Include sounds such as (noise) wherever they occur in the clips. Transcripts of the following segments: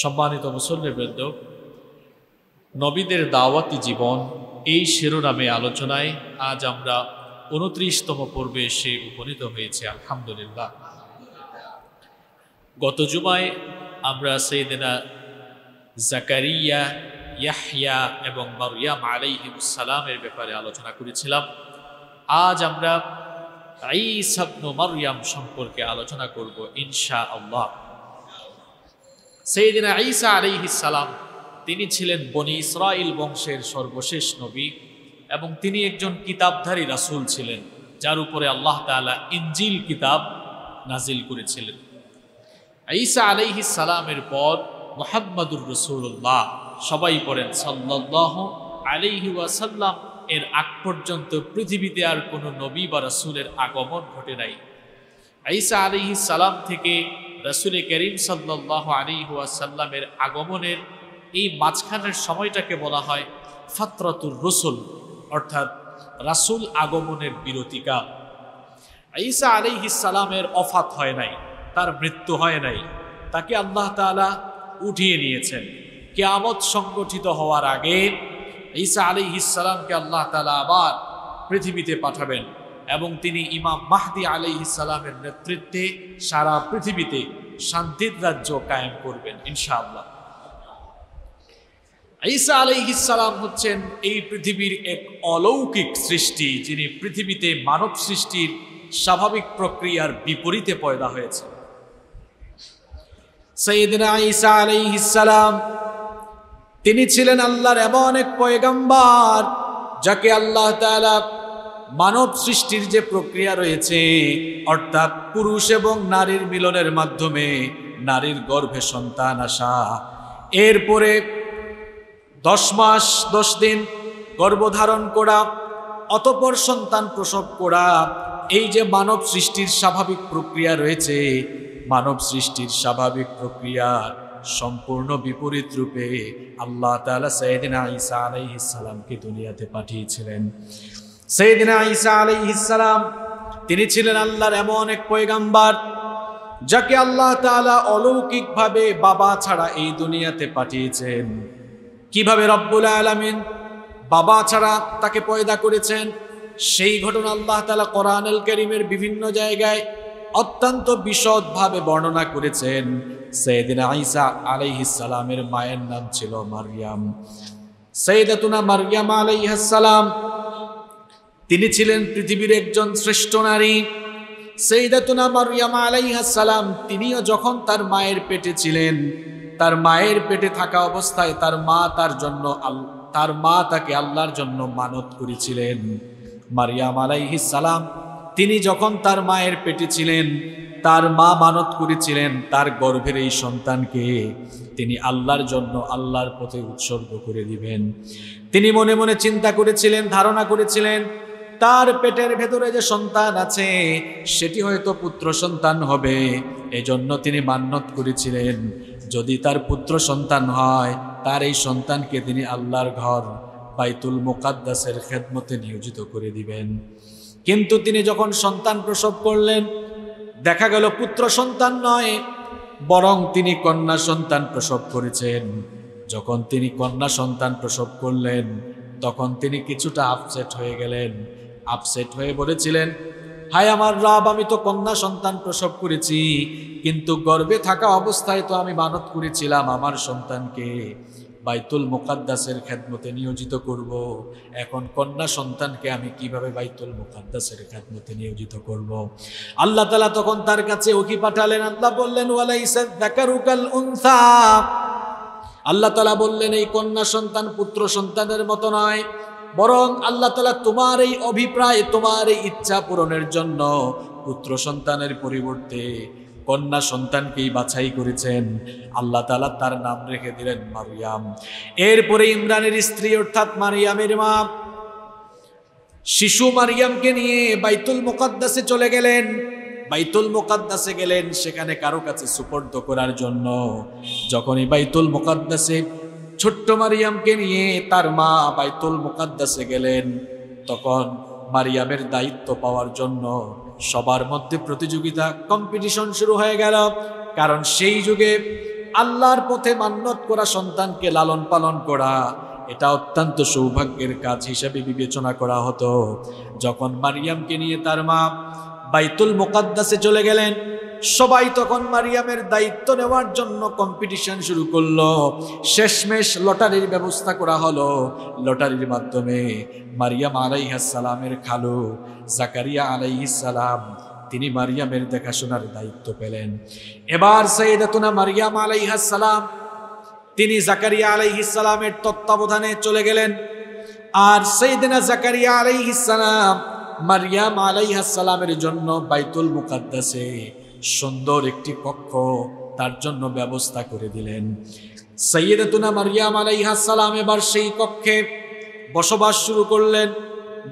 সম্মানিত মুসল্লিবৃন্দ নবীদের দাওয়াতি জীবন এই শিরোনামে আলোচনায় আজ আমরা উনত্রিশতম পর্বে এসে উপনীত হয়েছে আলহামদুলিল্লাহ গত জুমায় আমরা সেইদিনা জাকারিয়া ইয়াহিয়া এবং মারিয়াম আলাইহিমসালামের ব্যাপারে আলোচনা করেছিলাম আজ আমরা ইসাবনু মারিয়াম সম্পর্কে আলোচনা করব ইনশা আল্লাহ সেইদিনা ঈসা ইসালাম তিনি ছিলেন বনি ইসরাইল বংশের সর্বশেষ নবী এবং তিনি একজন কিতাবধারী রাসুল ছিলেন যার উপরে আল্লাহ তালা ইঞ্জিল কিতাব নাজিল করেছিলেন ঈসা আলাইহি ইসালামের পর মোহাম্মদুর রসুল্লাহ সবাই পড়েন সাল্লাহ আলিহি ওয়াসাল্লাম এর আগ পর্যন্ত পৃথিবীতে আর কোনো নবী বা রসুলের আগমন ঘটে নাই ঈসা আলিহি সালাম থেকে রসুল করিম সাল্লাহ আলী ওয়াসাল্লামের আগমনের এই মাঝখানের সময়টাকে বলা হয় ফাতরাতুর রসুল অর্থাৎ রাসুল আগমনের বিরতিকাল ঈসা আলী ইসালামের অফাত হয় নাই তার মৃত্যু হয় নাই তাকে আল্লাহ তালা উঠিয়ে নিয়েছেন কেয়ামত সংগঠিত হওয়ার আগে ঈসা আলী ইসালামকে আল্লাহ তালা আবার পৃথিবীতে পাঠাবেন এবং তিনি ইমাম মাহদি আলি ইসালামের নেতৃত্বে সারা পৃথিবীতে শান্তির রাজ্য কায়েম করবেন ইনশাআল্লাহ ঈসা আলাইহিসাল্লাম হচ্ছেন এই পৃথিবীর এক অলৌকিক সৃষ্টি যিনি পৃথিবীতে মানব সৃষ্টির স্বাভাবিক প্রক্রিয়ার বিপরীতে পয়দা হয়েছে সৈয়দিনা ঈসা আলাইহিসাল্লাম তিনি ছিলেন আল্লাহর এমন এক পয়গাম্বার যাকে আল্লাহ তাআলা মানব সৃষ্টির যে প্রক্রিয়া রয়েছে অর্থাৎ পুরুষ এবং নারীর মিলনের মাধ্যমে নারীর গর্ভে সন্তান আসা এরপরে দশ মাস দশ দিন গর্ভধারণ করা অতপর সন্তান প্রসব করা এই যে মানব সৃষ্টির স্বাভাবিক প্রক্রিয়া রয়েছে মানব সৃষ্টির স্বাভাবিক প্রক্রিয়ার সম্পূর্ণ বিপরীত রূপে আল্লাহ তালা সাইদিন ইসা আলাইসালামকে দুনিয়াতে পাঠিয়েছিলেন তিনি ছিলেন আল্লাহর এমন এক পৈগাম্বার যাকে আল্লাহ অলৌকিক অলৌকিকভাবে বাবা ছাড়া এই দুনিয়াতে পাঠিয়েছেন কিভাবে রব্বুল আলমিন বাবা ছাড়া তাকে পয়দা করেছেন সেই ঘটনা আল্লাহ তালা কোরআনুল করিমের বিভিন্ন জায়গায় অত্যন্ত বিশদভাবে বর্ণনা করেছেন সৈদিন আইসা আলাইহিসালামের মায়ের নাম ছিল মারিয়াম সৈদাতুনা মারিয়াম আলাইহাসালাম তিনি ছিলেন পৃথিবীর একজন শ্রেষ্ঠ নারী সেইদাতুনা মারিয়ামা আলাইহা সালাম তিনিও যখন তার মায়ের পেটে ছিলেন তার মায়ের পেটে থাকা অবস্থায় তার মা তার জন্য তার মা তাকে আল্লাহর জন্য মানত করেছিলেন মারিয়াম আলাইহি সালাম তিনি যখন তার মায়ের পেটে ছিলেন তার মা মানত করেছিলেন তার গর্ভের এই সন্তানকে তিনি আল্লাহর জন্য আল্লাহর পথে উৎসর্গ করে দিবেন তিনি মনে মনে চিন্তা করেছিলেন ধারণা করেছিলেন তার পেটের ভেতরে যে সন্তান আছে সেটি হয়তো পুত্র সন্তান হবে এজন্য তিনি মান্যত করেছিলেন যদি তার পুত্র সন্তান হয় তার এই সন্তানকে তিনি আল্লাহর ঘর বাইতুল মোকাদ্দাসের খেদমতে নিয়োজিত করে দিবেন কিন্তু তিনি যখন সন্তান প্রসব করলেন দেখা গেল পুত্র সন্তান নয় বরং তিনি কন্যা সন্তান প্রসব করেছেন যখন তিনি কন্যা সন্তান প্রসব করলেন তখন তিনি কিছুটা আপসেট হয়ে গেলেন আপসেট হয়ে বলেছিলেন হায় আমার রাব আমি তো কন্যা সন্তান প্রসব করেছি কিন্তু গর্বে থাকা অবস্থায় তো আমি মানত করেছিলাম আমার সন্তানকে বাইতুল মুকাদ্দাসের খ্যাতমতে নিয়োজিত করব। এখন কন্যা সন্তানকে আমি কিভাবে বাইতুল মুকাদ্দাসের খ্যাতমতে নিয়োজিত করব। আল্লাহ তালা তখন তার কাছে ওকি পাঠালেন আল্লাহ বললেন আল্লাহ তালা বললেন এই কন্যা সন্তান পুত্র সন্তানের মতো নয় বরং আল্লাহ তালা তোমার এই অভিপ্রায় তোমার এই ইচ্ছা পূরণের জন্য পুত্র সন্তানের পরিবর্তে কন্যা সন্তানকেই বাছাই করেছেন আল্লাহ তালা তার নাম রেখে দিলেন মারিয়াম এরপরে ইমরানের স্ত্রী অর্থাৎ মারিয়ামের মা শিশু মারিয়ামকে নিয়ে বাইতুল মোকাদ্দাসে চলে গেলেন বাইতুল মোকাদ্দাসে গেলেন সেখানে কারো কাছে সুপর্দ করার জন্য যখনই বাইতুল মোকাদ্দাসে ছোট্ট মারিয়ামকে নিয়ে তার মা বাইতুল মুকাদ্দাসে গেলেন তখন মারিয়ামের দায়িত্ব পাওয়ার জন্য সবার মধ্যে প্রতিযোগিতা কম্পিটিশন শুরু হয়ে গেল কারণ সেই যুগে আল্লাহর পথে মান্যত করা সন্তানকে লালন পালন করা এটা অত্যন্ত সৌভাগ্যের কাজ হিসেবে বিবেচনা করা হতো যখন মারিয়ামকে নিয়ে তার মা বাইতুল মোকাদ্দাসে চলে গেলেন সবাই তখন মারিয়ামের দায়িত্ব নেওয়ার জন্য কম্পিটিশন শুরু করলো শেষমেশ লটারির ব্যবস্থা করা হলো লটারির মাধ্যমে মারিয়াম আলাইহাসালামের খালু জাকারিয়া আলাইহিসালাম তিনি মারিয়ামের দেখাশোনার দায়িত্ব পেলেন এবার সৈয়দাতুনা মারিয়াম আলাইহাসালাম তিনি জাকারিয়া আলাইহিসালামের তত্ত্বাবধানে চলে গেলেন আর সৈয়দিনা জাকারিয়া আলাইহিসালাম মারিয়াম আলাইহাসালামের জন্য বাইতুল মুকাদ্দাসে সুন্দর একটি কক্ষ তার জন্য ব্যবস্থা করে দিলেন সৈয়দুনা মারিয়াম আলাইহা সালাম এবার সেই কক্ষে বসবাস শুরু করলেন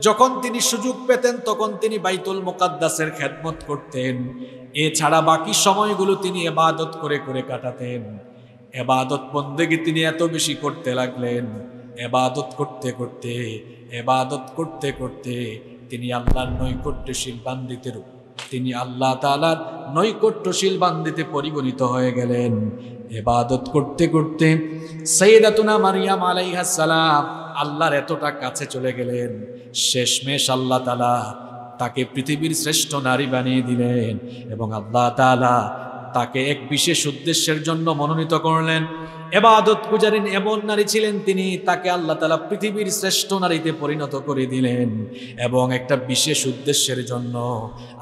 যখন তিনি সুযোগ পেতেন তখন তিনি বাইতুল মোকাদ্দাসের খেদমত করতেন এছাড়া বাকি সময়গুলো তিনি এবাদত করে করে কাটাতেন এবাদত বন্দেগি তিনি এত বেশি করতে লাগলেন এবাদত করতে করতে এবাদত করতে করতে তিনি আল্লাহ নৈকট্যশীল বান্দিতে রূপ তিনি আল্লাহ তালার নৈকট্যশীল বান্দিতে পরিগণিত হয়ে গেলেন এবাদত করতে করতে সৈয়দাতুনা মারিয়াম সালাম আল্লাহর এতটা কাছে চলে গেলেন শেষমেশ আল্লাহ তালা তাকে পৃথিবীর শ্রেষ্ঠ নারী বানিয়ে দিলেন এবং আল্লাহ তালা তাকে এক বিশেষ উদ্দেশ্যের জন্য মনোনীত করলেন এবাদত পূজারিন এমন নারী ছিলেন তিনি তাকে আল্লাহ তালা পৃথিবীর শ্রেষ্ঠ নারীতে পরিণত করে দিলেন এবং একটা বিশেষ উদ্দেশ্যের জন্য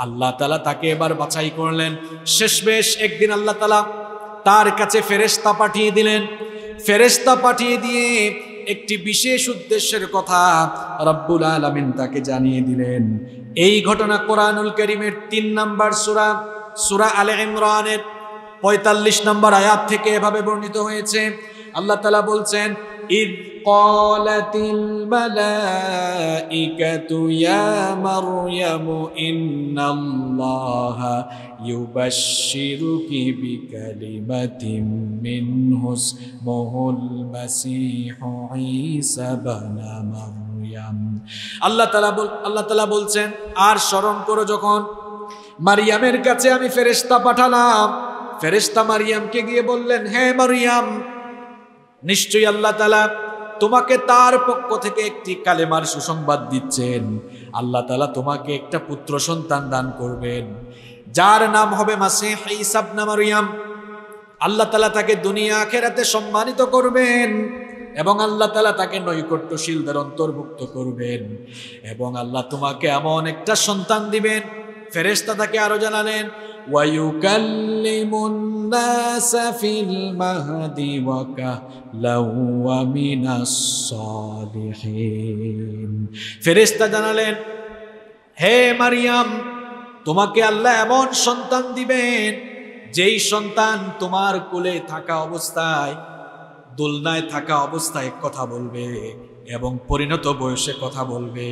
আল্লাহ তালা তাকে এবার বাছাই করলেন শেষমেশ একদিন আল্লাহ তালা তার কাছে ফেরেস্তা পাঠিয়ে দিলেন ফেরেস্তা পাঠিয়ে দিয়ে একটি বিশেষ উদ্দেশ্যের কথা রব্বুল আলমিন তাকে জানিয়ে দিলেন এই ঘটনা কোরআনুল করিমের তিন নাম্বার সুরা সুরা আলে ইমরানের পঁয়তাল্লিশ নম্বর আয়াত থেকে এভাবে বর্ণিত হয়েছে আল্লাহ তালা বলছেন إذ قالت الملائكة يا مريم إن الله يبشرك بكلمة منه اسمه المسيح عيسى بن مريم আল্লাহ তালা বল আল্লাহ তালা বলছেন আর স্মরণ করো যখন মারিয়ামের কাছে আমি ফেরেশতা পাঠালাম ফেরেস্তা মারিয়ামকে গিয়ে বললেন হ্যাঁ মারিয়াম নিশ্চয়ই আল্লাহ তালা তোমাকে তার পক্ষ থেকে একটি কালেমার সুসংবাদ দিচ্ছেন আল্লাহ তালা তোমাকে একটা পুত্র সন্তান দান করবেন যার নাম হবে মাসে হাইসাবনা মারিয়াম আল্লাহ তালা তাকে দুনিয়া খেরাতে সম্মানিত করবেন এবং আল্লাহ তালা তাকে নৈকট্যশীলদের অন্তর্ভুক্ত করবেন এবং আল্লাহ তোমাকে এমন একটা সন্তান দিবেন ফেরেস্তা তাকে আরো জানালেন ويكلم الناس في المهد وكهلا ومن الصالحين ফেরেশতা জানালেন হে মারিয়াম তোমাকে আল্লাহ এমন সন্তান দিবেন যেই সন্তান তোমার কোলে থাকা অবস্থায় দোলনায় থাকা অবস্থায় কথা বলবে এবং পরিণত বয়সে কথা বলবে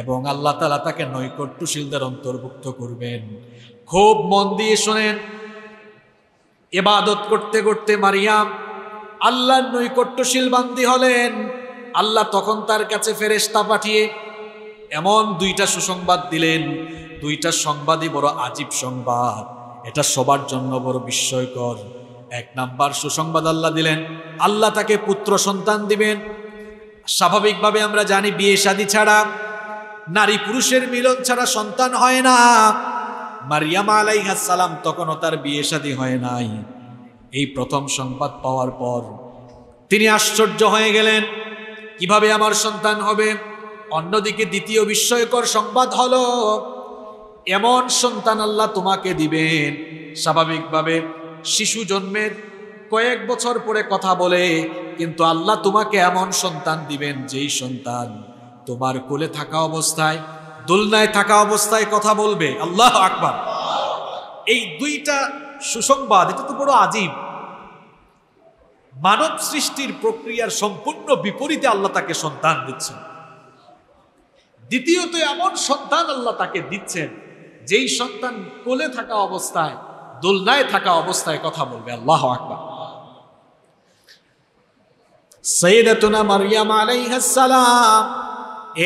এবং আল্লাহ তালা তাকে নৈকট্যশীলদের অন্তর্ভুক্ত করবেন খুব মন দিয়ে শোনেন এবাদত করতে করতে মারিয়াম আল্লাহর নৈকট্যশীল বান্দি হলেন আল্লাহ তখন তার কাছে ফেরেস্তা পাঠিয়ে এমন দুইটা সুসংবাদ দিলেন দুইটা সংবাদই বড় আজীব সংবাদ এটা সবার জন্য বড় বিস্ময়কর এক নাম্বার সুসংবাদ আল্লাহ দিলেন আল্লাহ তাকে পুত্র সন্তান দিবেন স্বাভাবিকভাবে আমরা জানি বিয়ে শাদী ছাড়া নারী পুরুষের মিলন ছাড়া সন্তান হয় না মারিয়ামা সালাম তখনও তার বিয়ে শাদী হয় নাই এই প্রথম সংবাদ পাওয়ার পর তিনি আশ্চর্য হয়ে গেলেন কিভাবে আমার সন্তান হবে অন্যদিকে দ্বিতীয় বিস্ময়কর সংবাদ হলো এমন সন্তান আল্লাহ তোমাকে দিবেন স্বাভাবিকভাবে শিশু জন্মের কয়েক বছর পরে কথা বলে কিন্তু আল্লাহ তোমাকে এমন সন্তান দিবেন যেই সন্তান তোমার কোলে থাকা অবস্থায় দোলনায় থাকা অবস্থায় কথা বলবে আল্লাহ আকবার এই দুইটা সুসংবাদ এটা তো বড় আজীব মানব সৃষ্টির প্রক্রিয়ার সম্পূর্ণ বিপরীতে আল্লাহ তাকে সন্তান দিচ্ছেন দ্বিতীয়ত এমন সন্তান আল্লাহ তাকে দিচ্ছেন যেই সন্তান কোলে থাকা অবস্থায় দোলনায় থাকা অবস্থায় কথা বলবে আল্লাহ আকবার সৈয়দাতুনা মারিয়াম আলাইহাস সালাম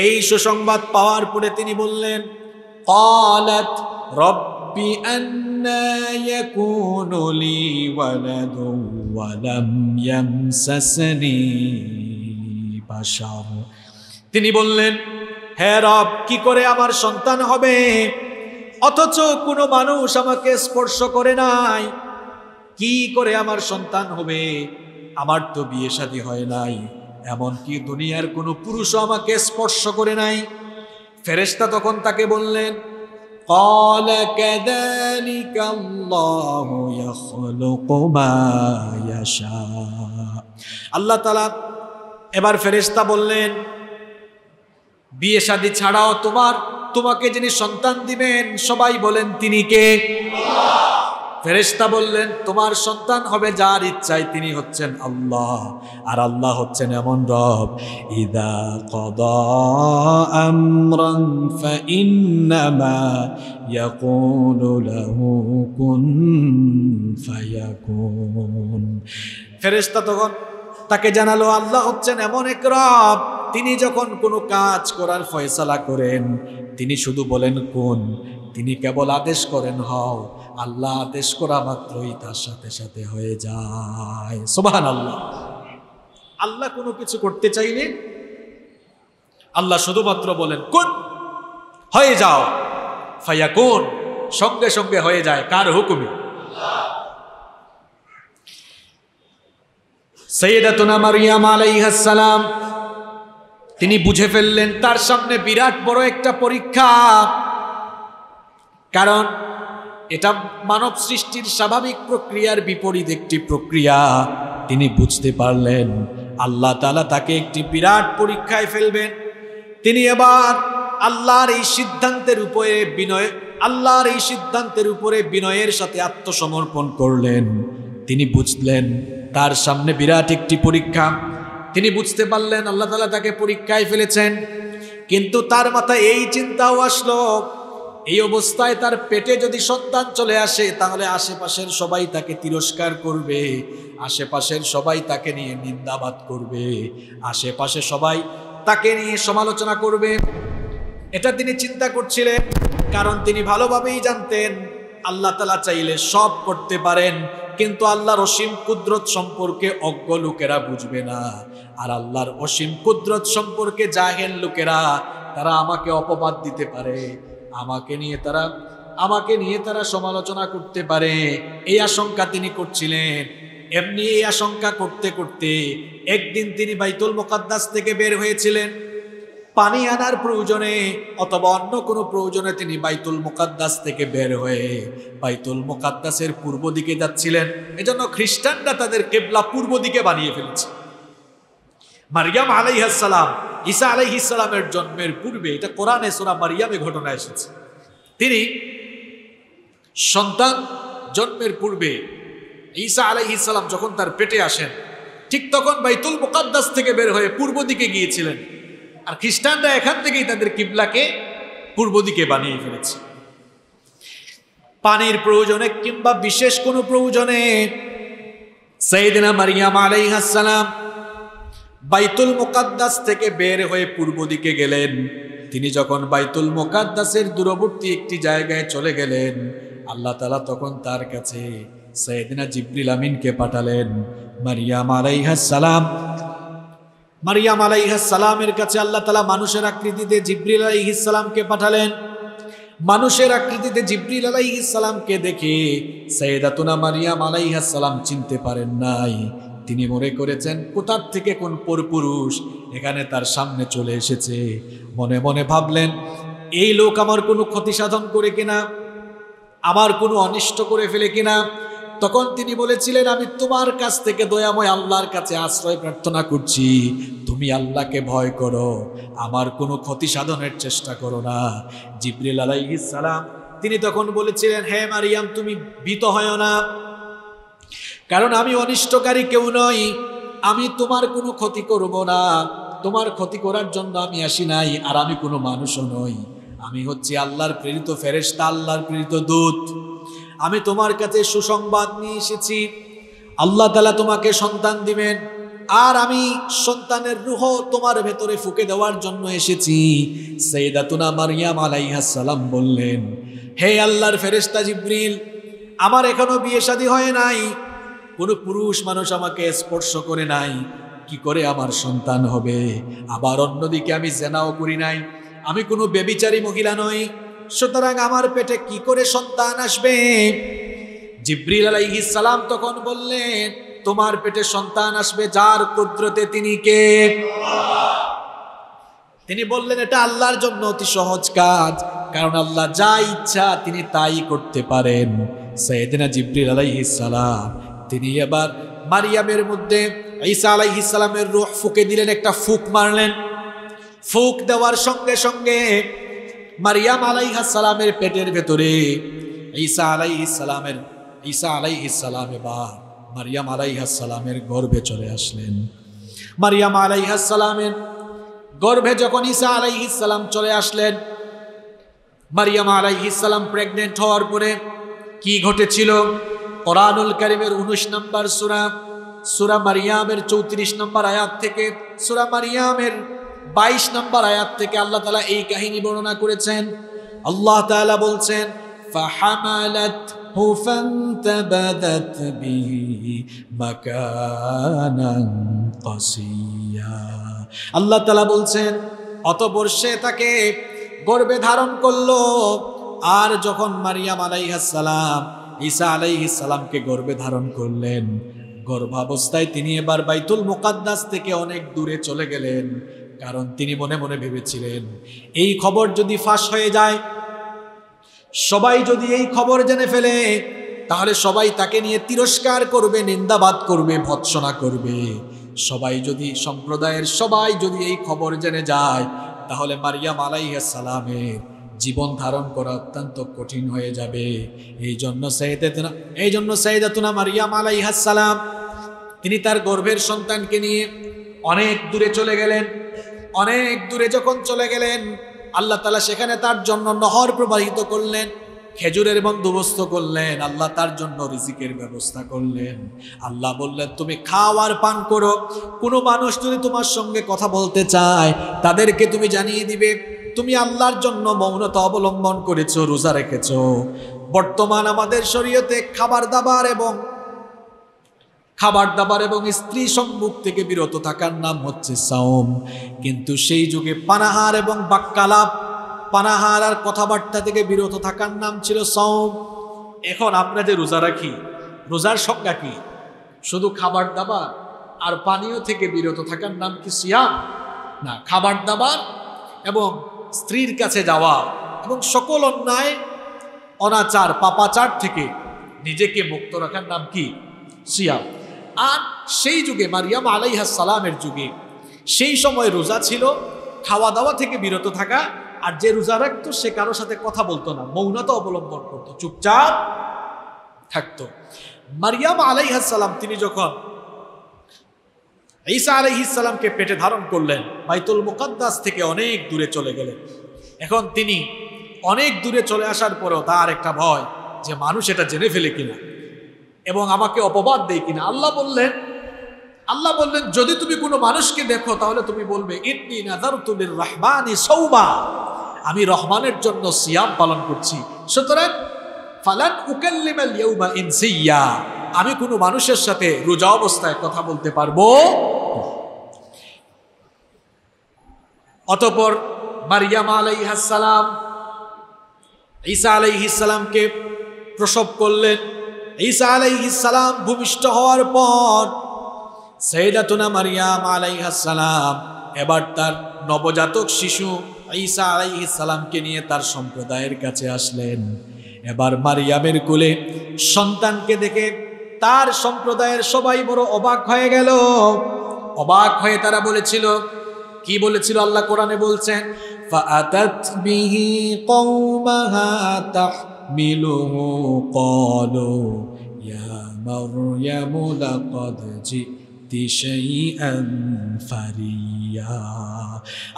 এই সুসংবাদ পাওয়ার পরে তিনি বললেন قالت رب أنا يكون لي ولد ولم তিনি বললেন হে রব কি করে আমার সন্তান হবে অথচ কোনো মানুষ আমাকে স্পর্শ করে নাই কি করে আমার সন্তান হবে আমার তো বিয়ে শাদী হয় নাই এমনকি দুনিয়ার কোনো পুরুষ আমাকে স্পর্শ করে নাই ফেরেস্তা তখন তাকে বললেন আল্লাহ তালা এবার ফেরেস্তা বললেন বিয়ে শাদী ছাড়াও তোমার তোমাকে যিনি সন্তান দিবেন সবাই বলেন তিনি কে আল্লাহ ফেরেস্তা বললেন তোমার সন্তান হবে যার ইচ্ছায় তিনি হচ্ছেন আল্লাহ আর আল্লাহ হচ্ছেন এমন রব ইদা কদ ফেরেস্তা তখন তাকে জানালো আল্লাহ হচ্ছেন এমন এক রব তিনি যখন কোনো কাজ করার ফয়সালা করেন তিনি শুধু বলেন কোন তিনি কেবল আদেশ করেন হও আল্লাহ আদেশ করা মাত্রই তার সাথে সাথে হয়ে যায় সোবাহান আল্লাহ আল্লাহ কোনো কিছু করতে চাইলে আল্লাহ শুধুমাত্র বলেন কোন হয়ে যাও ফাইয়া কোন সঙ্গে সঙ্গে হয়ে যায় কার হুকুমে সৈয়দাতুনা তিনি বুঝে ফেললেন তার সামনে বিরাট বড় একটা পরীক্ষা কারণ এটা মানব সৃষ্টির স্বাভাবিক প্রক্রিয়ার বিপরীত একটি প্রক্রিয়া তিনি বুঝতে পারলেন আল্লাহ তালা তাকে একটি বিরাট পরীক্ষায় ফেলবেন তিনি এবার আল্লাহর এই সিদ্ধান্তের উপরে বিনয় আল্লাহর এই সিদ্ধান্তের উপরে বিনয়ের সাথে আত্মসমর্পণ করলেন তিনি বুঝলেন তার সামনে বিরাট একটি পরীক্ষা তিনি বুঝতে পারলেন আল্লাহ তালা তাকে পরীক্ষায় ফেলেছেন কিন্তু তার মাথায় এই চিন্তাও আসলো এই অবস্থায় তার পেটে যদি সন্তান চলে আসে তাহলে আশেপাশের সবাই তাকে তিরস্কার করবে আশেপাশের সবাই তাকে নিয়ে নিন্দাবাদ করবে আশেপাশে সবাই তাকে নিয়ে সমালোচনা করবে এটা তিনি চিন্তা করছিলেন কারণ তিনি ভালোভাবেই জানতেন আল্লাহ তালা চাইলে সব করতে পারেন কিন্তু আল্লাহর অসীম কুদরত সম্পর্কে অজ্ঞ লোকেরা বুঝবে না আর আল্লাহর অসীম কুদরত সম্পর্কে জাহেন লোকেরা তারা আমাকে অপবাদ দিতে পারে আমাকে নিয়ে তারা আমাকে নিয়ে তারা সমালোচনা করতে পারে এই আশঙ্কা তিনি করছিলেন এমনি এই আশঙ্কা করতে করতে একদিন তিনি বাইতুল মোকাদ্দাস থেকে বের হয়েছিলেন পানি আনার প্রয়োজনে অথবা অন্য কোনো প্রয়োজনে তিনি বাইতুল মোকাদ্দাস থেকে বের হয়ে বাইতুল মোকাদ্দাসের পূর্ব দিকে যাচ্ছিলেন এজন্য খ্রিস্টানরা তাদের কেবলা পূর্ব দিকে বানিয়ে ফেলেছে মারিয়াম আলাইহাসালাম ঈসা আলাইহিসালামের জন্মের পূর্বে এটা কোরআনে সোনা মারিয়ামে ঘটনা এসেছে তিনি সন্তান জন্মের পূর্বে ঈসা আলাইহিসালাম যখন তার পেটে আসেন ঠিক তখন বাইতুল মুকাদ্দাস থেকে বের হয়ে পূর্ব দিকে গিয়েছিলেন আর খ্রিস্টানরা এখান থেকেই তাদের কিবলাকে পূর্ব দিকে বানিয়ে ফেলেছে পানির প্রয়োজনে কিংবা বিশেষ কোনো প্রয়োজনে সৈদিনা মারিয়াম আলাইহাসালাম বাইতুল মোকাদ্দাস থেকে বের হয়ে পূর্ব দিকে গেলেন তিনি যখন বাইতুল মোকাদ্দাসের দূরবর্তী একটি জায়গায় চলে গেলেন আল্লাহ তালা তখন তার কাছে সৈয়দিনা জিবরিল আমিনকে পাঠালেন মারিয়াম সালাম মারিয়াম সালামের কাছে আল্লাহ তালা মানুষের আকৃতিতে জিবরিল সালামকে পাঠালেন মানুষের আকৃতিতে জিবরিল আলাইহিসালামকে দেখে সৈয়দাতুনা মারিয়াম সালাম চিনতে পারেন নাই তিনি মনে করেছেন কোথার থেকে কোন পরপুরুষ এখানে তার সামনে চলে এসেছে মনে মনে ভাবলেন এই লোক আমার কোনো ক্ষতি সাধন করে কিনা আমার কোনো অনিষ্ট করে ফেলে কিনা তখন তিনি বলেছিলেন আমি তোমার কাছ থেকে দয়াময় আল্লাহর কাছে আশ্রয় প্রার্থনা করছি তুমি আল্লাহকে ভয় করো আমার কোনো ক্ষতি সাধনের চেষ্টা করো না জিবরিল আলাইহিস সালাম তিনি তখন বলেছিলেন হ্যাঁ মারিয়াম তুমি ভীত হয় না কারণ আমি অনিষ্টকারী কেউ নই আমি তোমার কোনো ক্ষতি করব না তোমার ক্ষতি করার জন্য আমি আসি নাই আর আমি কোনো মানুষও নই আমি হচ্ছি আল্লাহর প্রেরিত ফেরেস্তা আল্লাহর প্রেরিত দূত আমি তোমার কাছে সুসংবাদ নিয়ে এসেছি আল্লাহ তালা তোমাকে সন্তান দিবেন আর আমি সন্তানের রুহ তোমার ভেতরে ফুকে দেওয়ার জন্য এসেছি সেইদাতুনা মারিয়াম সালাম বললেন হে আল্লাহর ফেরেস্তা জিব্রিল আমার এখনো বিয়ে শাদী হয় নাই কোনো পুরুষ মানুষ আমাকে স্পর্শ করে নাই কি করে আমার সন্তান হবে আবার অন্যদিকে আমি জেনাও করি নাই আমি কোনো বেবিচারী মহিলা নই সুতরাং আমার পেটে কি করে সন্তান আসবে জিব্রিল আলাইহিস সালাম তখন বললেন তোমার পেটে সন্তান আসবে যার কুদরতে তিনি কে তিনি বললেন এটা আল্লাহর জন্য অতি সহজ কাজ কারণ আল্লাহ যা ইচ্ছা তিনি তাই করতে পারেন সৈয়দিনা জিব্রিল আলাইহিস সালাম তিনি এবার মারিয়ামের মধ্যে ঈসা আলাইহ ইসলামের রোহ ফুকে দিলেন একটা ফুক মারলেন ফুক দেওয়ার সঙ্গে সঙ্গে মারিয়াম আলাইহা সালামের পেটের ভেতরে ঈসা আলাইহ ইসলামের ঈসা আলাইহ ইসলাম এবার মারিয়াম আলাইহা সালামের গর্ভে চলে আসলেন মারিয়াম আলাইহা সালামের গর্ভে যখন ঈসা আলাইহ ইসলাম চলে আসলেন মারিয়াম আলাইহ ইসলাম প্রেগনেন্ট হওয়ার পরে কি ঘটেছিল কোরআনুল করিমের উনিশ নম্বর সুরা সুরা মারিয়ামের চৌত্রিশ নম্বর আয়াত থেকে সুরা মারিয়ামের বাইশ নম্বর আয়াত থেকে আল্লাহ তালা এই কাহিনী বর্ণনা করেছেন আল্লাহ তালা বলছেন আল্লাহ তালা বলছেন অত বর্ষে তাকে গর্বে ধারণ করল আর যখন মারিয়াম আলাইহাস সালাম ঈসা সালামকে গর্বে ধারণ করলেন গর্ভাবস্থায় তিনি এবার বাইতুল মুকাদ্দাস থেকে অনেক দূরে চলে গেলেন কারণ তিনি মনে মনে ভেবেছিলেন এই খবর যদি ফাঁস হয়ে যায় সবাই যদি এই খবর জেনে ফেলে তাহলে সবাই তাকে নিয়ে তিরস্কার করবে নিন্দাবাদ করবে ভৎসনা করবে সবাই যদি সম্প্রদায়ের সবাই যদি এই খবর জেনে যায় তাহলে মারিয়াম আলাইয়া সালামের জীবন ধারণ করা অত্যন্ত কঠিন হয়ে যাবে এই জন্য এই জন্য সাইদাতুনা মারিয়াম আলাইহাসালাম তিনি তার গর্ভের সন্তানকে নিয়ে অনেক দূরে চলে গেলেন অনেক দূরে যখন চলে গেলেন আল্লাহ তালা সেখানে তার জন্য নহর প্রবাহিত করলেন খেজুরের বন্দোবস্ত করলেন আল্লাহ তার জন্য রিজিকের ব্যবস্থা করলেন আল্লাহ বললেন তুমি খাও আর পান করো কোনো মানুষ যদি তোমার সঙ্গে কথা বলতে চায় তাদেরকে তুমি জানিয়ে দিবে তুমি আল্লাহর জন্য মৌনতা অবলম্বন করেছো রোজা রেখেছ বর্তমান আমাদের শরীয়তে খাবার দাবার এবং খাবার দাবার এবং স্ত্রী সম্মুখ থেকে বিরত থাকার নাম হচ্ছে সাওম কিন্তু সেই যুগে পানাহার এবং বাক্যালাপ পানাহার আর কথাবার্তা থেকে বিরত থাকার নাম ছিল সাওম এখন আমরা যে রোজা রাখি রোজার সংজ্ঞা কি শুধু খাবার দাবার আর পানীয় থেকে বিরত থাকার নাম কি সিয়াম না খাবার দাবার এবং স্ত্রীর কাছে যাওয়া এবং সকল অন্যায় অনাচার পাপাচার থেকে নিজেকে মুক্ত রাখার নাম কি সিয়াম আর সেই যুগে মারিয়াম সালামের যুগে সেই সময় রোজা ছিল খাওয়া দাওয়া থেকে বিরত থাকা আর যে রোজা রাখতো সে কারো সাথে কথা বলতো না মৌনতা অবলম্বন করতো চুপচাপ থাকতো মারিয়াম সালাম তিনি যখন ঈসা ইসালামকে পেটে ধারণ করলেন বাইতুল মুকদ্দাস থেকে অনেক দূরে চলে গেলেন এখন তিনি অনেক দূরে চলে আসার পরেও তার একটা ভয় যে মানুষ এটা জেনে ফেলে কিনা এবং আমাকে অপবাদ দেয় কিনা আল্লাহ বললেন আল্লাহ বললেন যদি তুমি কোনো মানুষকে দেখো তাহলে তুমি বলবে ইতনি নাজারতুলির রহমানি সৌমা আমি রহমানের জন্য সিয়াম পালন করছি সুতরাং ফালান উকাল্লিমাল ইয়াউমা ইনসিয়া আমি কোনো মানুষের সাথে রোজা অবস্থায় কথা বলতে পারবো অতপর মারিয়াম আলাইহাসালাম ঈসা আলাইহিসালামকে প্রসব করলেন ঈসা আলাইহিসালাম ভূমিষ্ঠ হওয়ার পর সেইদাতুনা মারিয়াম আলাইহাসালাম এবার তার নবজাতক শিশু ঈসা আলাইহিসালামকে নিয়ে তার সম্প্রদায়ের কাছে আসলেন এবার মারিয়ামের কুলে সন্তানকে দেখে তার সম্প্রদায়ের সবাই বড় অবাক হয়ে গেল অবাক হয়ে তারা বলেছিল কি বলেছিল আল্লাহ কোরআনে বলছেন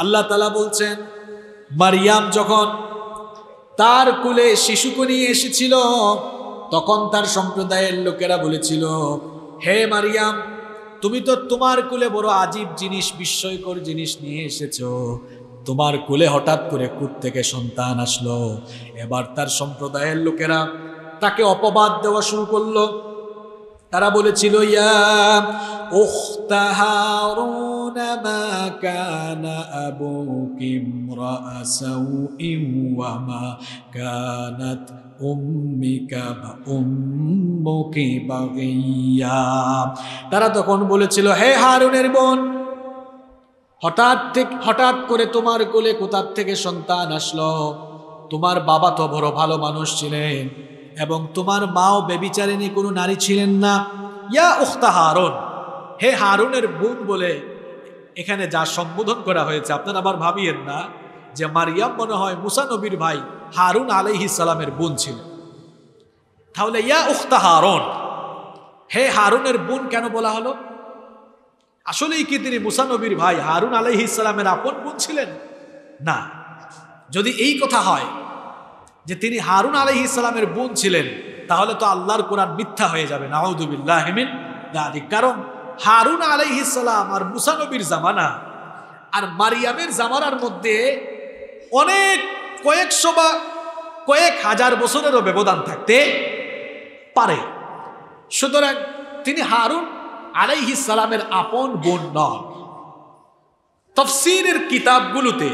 আল্লাহ বলছেন মারিয়াম যখন তার কুলে শিশুকে নিয়ে এসেছিল তখন তার সম্প্রদায়ের লোকেরা বলেছিল হে মারিয়াম তুমি তো তোমার কুলে বড় আজীব জিনিস বিস্ময়কর জিনিস নিয়ে এসেছ তোমার কুলে হঠাৎ করে কূপ থেকে সন্তান আসলো এবার তার সম্প্রদায়ের লোকেরা তাকে অপবাদ দেওয়া শুরু করলো তারা বলেছিল ইয়া কানা তারা তখন বলেছিল হে হারুনের বোন হঠাৎ থেকে হঠাৎ করে তোমার কোলে কোথার থেকে সন্তান আসলো তোমার বাবা তো বড় ভালো মানুষ ছিলেন এবং তোমার মাও বেবিচারিণী কোনো নারী ছিলেন না ইয়া উখতা হারুন হে হারুনের বোন বলে এখানে যা সম্বোধন করা হয়েছে আপনারা আবার ভাবিয়েন না যে মারিয়াম মনে হয় মুসানবীর ভাই হারুন আলহি সালামের বোন ছিল তাহলে ইয়া উখতা হারুন হে হারুনের বোন কেন বলা হলো আসলেই কি তিনি মুসানবীর ভাই হারুন আলহি ইসলামের আপন বোন ছিলেন না যদি এই কথা হয় যে তিনি হারুন আলহি ইসলামের বোন ছিলেন তাহলে তো আল্লাহর কোরআন মিথ্যা হয়ে যাবে নাহদুবিল্লাহ হেমিন দাদিক কারণ হারুন আলহি ইসলাম আর মুসানবির জামানা আর মারিয়ামের জামানার মধ্যে অনেক কয়েকশো বা কয়েক হাজার বছরেরও ব্যবধান থাকতে পারে সুতরাং তিনি হারুন আলাইহি সালামের আপন বোন নন তফসিরের কিতাবগুলোতে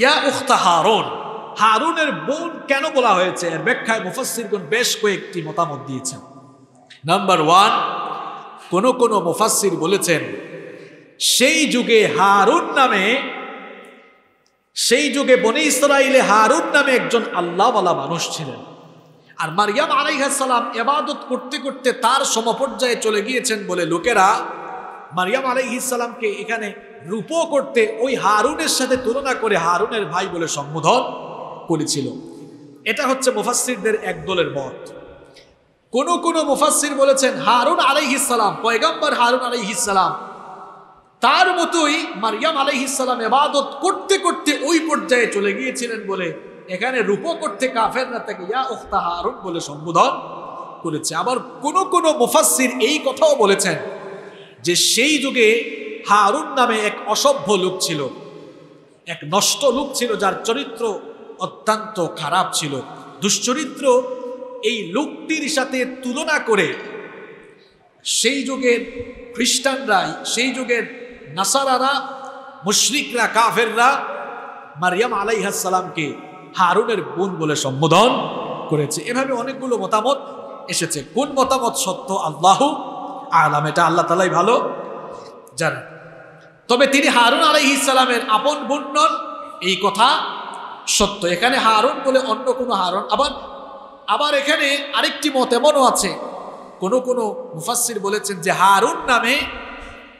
ইয়া উখতা হারুন হারুনের বোন কেন বলা হয়েছে এর ব্যাখ্যায় মুফাসিরগণ বেশ কয়েকটি মতামত দিয়েছেন নাম্বার ওয়ান কোন কোন মুফাসির বলেছেন সেই যুগে হারুন নামে সেই যুগে বনে ইসরায়েলে হারুন নামে একজন আল্লাহওয়ালা মানুষ ছিলেন আর মারিয়াম আলাইহাসালাম এবাদত করতে করতে তার সমপর্যায়ে চলে গিয়েছেন বলে লোকেরা মারিয়াম আলাইহিসালামকে এখানে রূপ করতে ওই হারুনের সাথে তুলনা করে হারুনের ভাই বলে সম্বোধন করেছিল এটা হচ্ছে মুফাসিরদের এক দলের মত কোন কোন মুফাসির বলেছেন হারুন আলাইহিসালাম পয়গাম্বর হারুন আলাইহিসালাম তার মতোই মারিয়াম আলাইহিসালাম এবাদত করতে করতে ওই পর্যায়ে চলে গিয়েছিলেন বলে এখানে রূপ করতে কাফের না তাকে ইয়া উখতা হারুন বলে সম্বোধন করেছে আবার কোন কোন মুফাসির এই কথাও বলেছেন যে সেই যুগে হারুন নামে এক অসভ্য লোক ছিল এক নষ্ট লোক ছিল যার চরিত্র অত্যন্ত খারাপ ছিল দুশ্চরিত্র এই লোকটির সাথে তুলনা করে সেই যুগের খ্রিস্টানরাই সেই যুগের নাসারারা মুশরিকরা কাফেররা মারিয়াম আলাইহাসালামকে হারুনের বোন বলে সম্বোধন করেছে এভাবে অনেকগুলো মতামত এসেছে কোন মতামত সত্য আল্লাহ আলাম এটা আল্লাহ তালাই ভালো জানেন তবে তিনি হারুন আলাইহিসালামের আপন বোন নন এই কথা সত্য এখানে হারুন বলে অন্য কোনো হারুন আবার আবার এখানে আরেকটি মত এমনও আছে কোনো কোনো মুফাসির বলেছেন যে হারুন নামে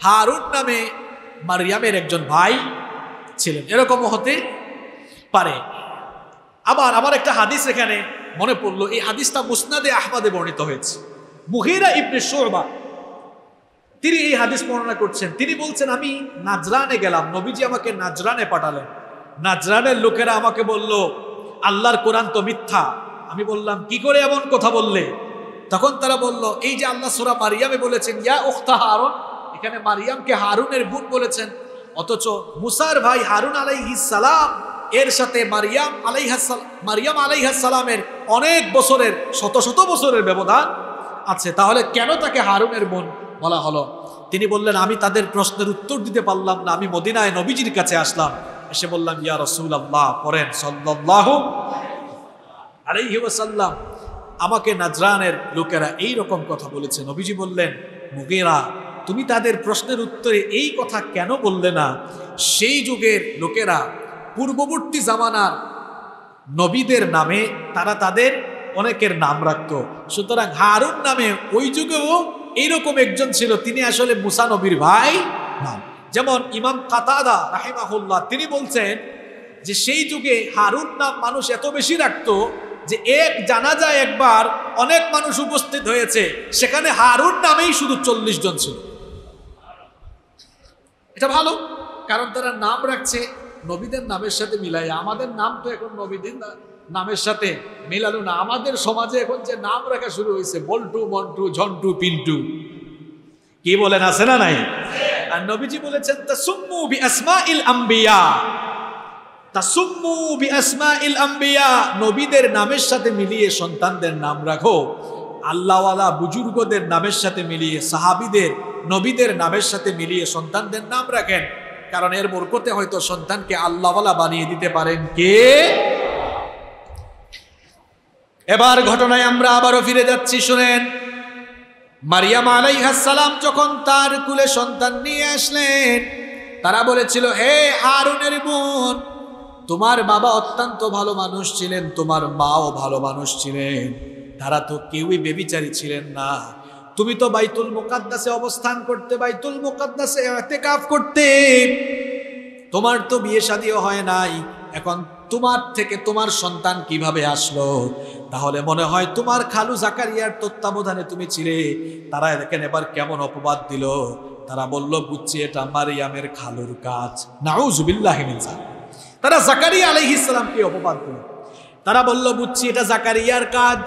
হারুন নামে মারিয়ামের একজন ভাই ছিলেন এরকম হতে পারে আবার আবার একটা হাদিস এখানে মনে পড়লো এই হাদিসটা মুসনাদে আহমাদে বর্ণিত হয়েছে মুহিরা ইবনে শোরবা তিনি এই হাদিস বর্ণনা করছেন তিনি বলছেন আমি নাজরানে গেলাম নবীজি আমাকে নাজরানে পাঠালেন নাজরানের লোকেরা আমাকে বলল আল্লাহর কোরআন তো মিথ্যা আমি বললাম কি করে এমন কথা বললে তখন তারা বলল এই যে আল্লাহ সুরা মারিয়ামে বলেছেন ইয়া উখতা হারুন এখানে মারিয়ামকে হারুনের বোন বলেছেন অথচ মুসার ভাই হারুন সালাম এর সাথে মারিয়াম আলাইহাসাল মারিয়াম সালামের অনেক বছরের শত শত বছরের ব্যবধান আছে তাহলে কেন তাকে হারুনের বোন বলা হলো তিনি বললেন আমি তাদের প্রশ্নের উত্তর দিতে পারলাম না আমি মদিনায় নবীজির কাছে আসলাম এসে বললাম ইয়া রসুল আল্লাহ পরেন সল্লাহ আরে ওয়াসাল্লাম আমাকে নাজরানের লোকেরা এই রকম কথা বলেছেন নবীজি বললেন মুগেরা তুমি তাদের প্রশ্নের উত্তরে এই কথা কেন বললে না সেই যুগের লোকেরা পূর্ববর্তী জামানার নবীদের নামে তারা তাদের অনেকের নাম রাখত সুতরাং হারুন নামে ওই যুগেও এইরকম একজন ছিল তিনি আসলে মুসা নবীর ভাই নাম যেমন ইমাম কাতাদা রাহিমাহুল্লাহ তিনি বলছেন যে সেই যুগে হারুন নাম মানুষ এত বেশি রাখত যে এক জানা যায় একবার অনেক মানুষ উপস্থিত হয়েছে সেখানে হারুন নামেই শুধু চল্লিশ জন ছিল এটা ভালো কারণ তারা নাম রাখছে নবীদের নামের সাথে মিলাই আমাদের নাম তো এখন নবীদের নামের সাথে মিলালো না আমাদের সমাজে এখন যে নাম রাখা শুরু হয়েছে বল্টু মন্টু ঝন্টু পিন্টু কি বলেন আছে না নাই আর নবীজি বলেছেন তাসুম্মু বি আসমা ইল আম্বিয়া তাসুম্মু বি আসমা ইল আম্বিয়া নবীদের নামের সাথে মিলিয়ে সন্তানদের নাম রাখো আল্লাহওয়ালা বুজুর্গদের নামের সাথে মিলিয়ে সাহাবিদের নবীদের নামের সাথে মিলিয়ে সন্তানদের নাম রাখেন কারণ এর বরকতে হয়তো সন্তানকে আল্লাহওয়ালা বানিয়ে দিতে পারেন কে এবার ঘটনায় আমরা আবারও ফিরে যাচ্ছি শুনেন মারিয়াম আলাইহাসালাম যখন তার কুলে সন্তান নিয়ে আসলেন তারা বলেছিল হে আরুনের বোন তোমার বাবা অত্যন্ত ভালো মানুষ ছিলেন তোমার মাও ভালো মানুষ ছিলেন তারা তো কেউই বেবিচারী ছিলেন না তুমি তো বাইতুল মোকাদ্দাসে অবস্থান করতে বাইতুল মোকাদ্দাসে এতেকাফ করতে তোমার তো বিয়ে শাদিও হয় নাই এখন তোমার থেকে তোমার সন্তান কিভাবে আসলো তাহলে মনে হয় তোমার খালু জাকারিয়ার তত্ত্বাবধানে তুমি ছিলে তারা এখানে এবার কেমন অপবাদ দিল তারা বলল বুঝছি এটা মারিয়ামের খালুর কাজ নাউজুবিল্লাহ তারা জাকারিয়া আলহ ইসলামকে অপবাদ দিল তারা বলল বুঝছি এটা জাকারিয়ার কাজ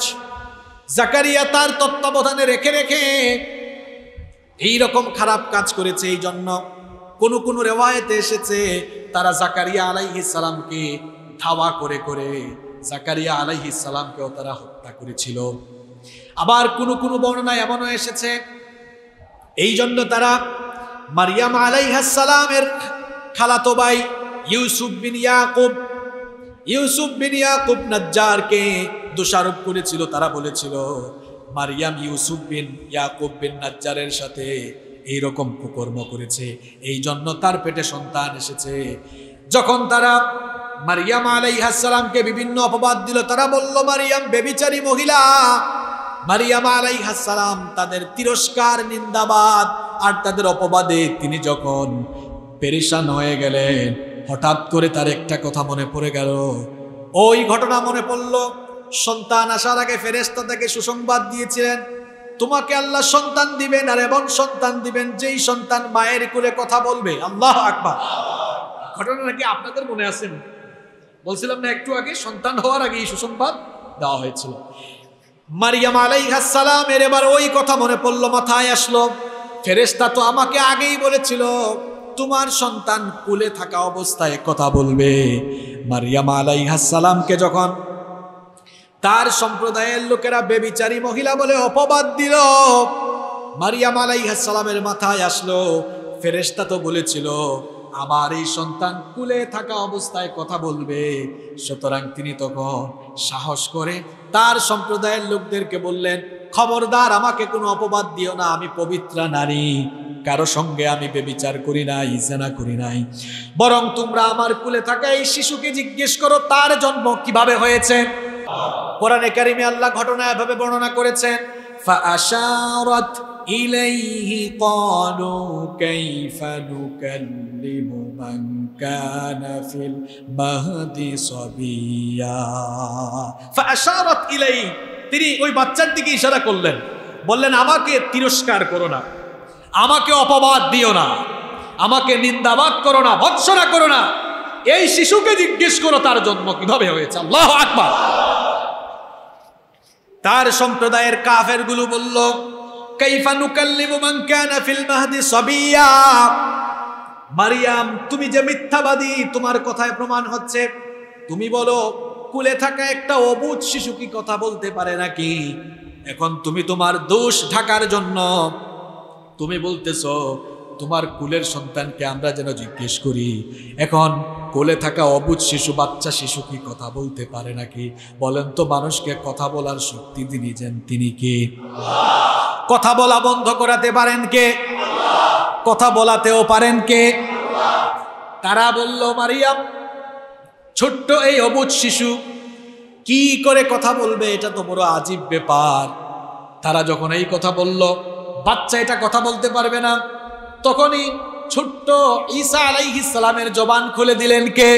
জাকারিয়া তার তত্ত্বাবধানে রেখে রেখে এই রকম খারাপ কাজ করেছে এই জন্য কোনো কোনো রেওয়ায়তে এসেছে তারা জাকারিয়া আলাইহিস মিথ্যাওয়া করে করে জাকারিয়া আলাইহিস তারা হত্যা করেছিল আবার কোনো কোনো বর্ণনা এমনও এসেছে এই জন্য তারা মারিয়াম আলাইহাসালামের খালাতো ভাই ইউসুফ বিন ইয়াকুব ইউসুফ বিন ইয়াকুব নাজ্জারকে দোষারোপ করেছিল তারা বলেছিল মারিয়াম ইউসুফ বিন ইয়াকুব বিন নাজ্জারের সাথে এই রকম কুকর্ম করেছে এই জন্য তার পেটে সন্তান এসেছে যখন তারা মারিয়াম আলাইহাসালামকে বিভিন্ন অপবাদ দিল তারা বলল মারিয়াম বেবিচারী মহিলা মারিয়াম আলাইহাসালাম তাদের তিরস্কার নিন্দাবাদ আর তাদের অপবাদে তিনি যখন পেরিসান হয়ে গেলেন হঠাৎ করে তার একটা কথা মনে পড়ে গেল ওই ঘটনা মনে পড়ল সন্তান আসার আগে ফেরেস্তা তাকে সুসংবাদ দিয়েছিলেন তোমাকে আল্লাহ সন্তান দিবেন আর এবং সন্তান দিবেন যেই সন্তান মায়ের কুলে কথা বলবে আল্লাহ আকবার ঘটনা নাকি আপনাদের মনে আছেন বলছিলাম না একটু আগে সন্তান হওয়ার আগে এই সুসংবাদ দেওয়া হয়েছিল মারিয়াম এর এবার ওই কথা মনে পড়ল মাথায় আসলো ফেরেস্তা তো আমাকে আগেই বলেছিল তোমার সন্তান কুলে থাকা অবস্থায় কথা বলবে মারিয়াম হাসালামকে যখন তার সম্প্রদায়ের লোকেরা বেবিচারী মহিলা বলে অপবাদ দিল মারিয়াম হাসালামের মাথায় আসলো ফেরেস্তা তো বলেছিল আমার এই সন্তান কুলে থাকা অবস্থায় কথা বলবে সুতরাং তিনি তখন সাহস করে তার সম্প্রদায়ের লোকদেরকে বললেন খবরদার আমাকে কোনো অপবাদ দিও না আমি পবিত্রা নারী কারো সঙ্গে আমি বেবিচার করি না ইজানা করি নাই বরং তোমরা আমার কুলে থাকা এই শিশুকে জিজ্ঞেস করো তার জন্ম কিভাবে হয়েছে কোরআনে কারিমে আল্লাহ ঘটনা এভাবে বর্ণনা করেছেন إليه قالوا كيف نكلم من كان في المهد صبيا فأشارت إليه তিনি ওই বাচ্চার দিকে ইশারা করলেন বললেন আমাকে তিরস্কার করো না আমাকে অপবাদ দিও না আমাকে নিন্দাবাদ করো না ভৎসনা করো না এই শিশুকে জিজ্ঞেস করো তার জন্ম কিভাবে হয়েছে আল্লাহ আকবার তার সম্প্রদায়ের কাফেরগুলো বলল কাইফা নুকাল্লিমু মান কানা মারিয়াম তুমি যে মিথ্যাবাদী তোমার কথায় প্রমাণ হচ্ছে তুমি বলো কুলে থাকা একটা অবুধ শিশু কি কথা বলতে পারে নাকি এখন তুমি তোমার দোষ ঢাকার জন্য তুমি বলতেছ তোমার কুলের সন্তানকে আমরা যেন জিজ্ঞেস করি এখন কোলে থাকা অবুজ শিশু বাচ্চা শিশু কি কথা বলতে পারে নাকি বলেন তো মানুষকে কথা বলার শক্তি তিনি যেন তিনি কে কথা বলা বন্ধ করাতে পারেন কে কথা বলাতেও পারেন কে তারা বলল মারিয়াম ছোট্ট এই অবুজ শিশু কি করে কথা বলবে এটা তো বড় আজীব ব্যাপার তারা যখন এই কথা বলল বাচ্চা এটা কথা বলতে পারবে না তখনই ছোট্ট ঈসা আলাইহিসালামের জবান খুলে দিলেন কে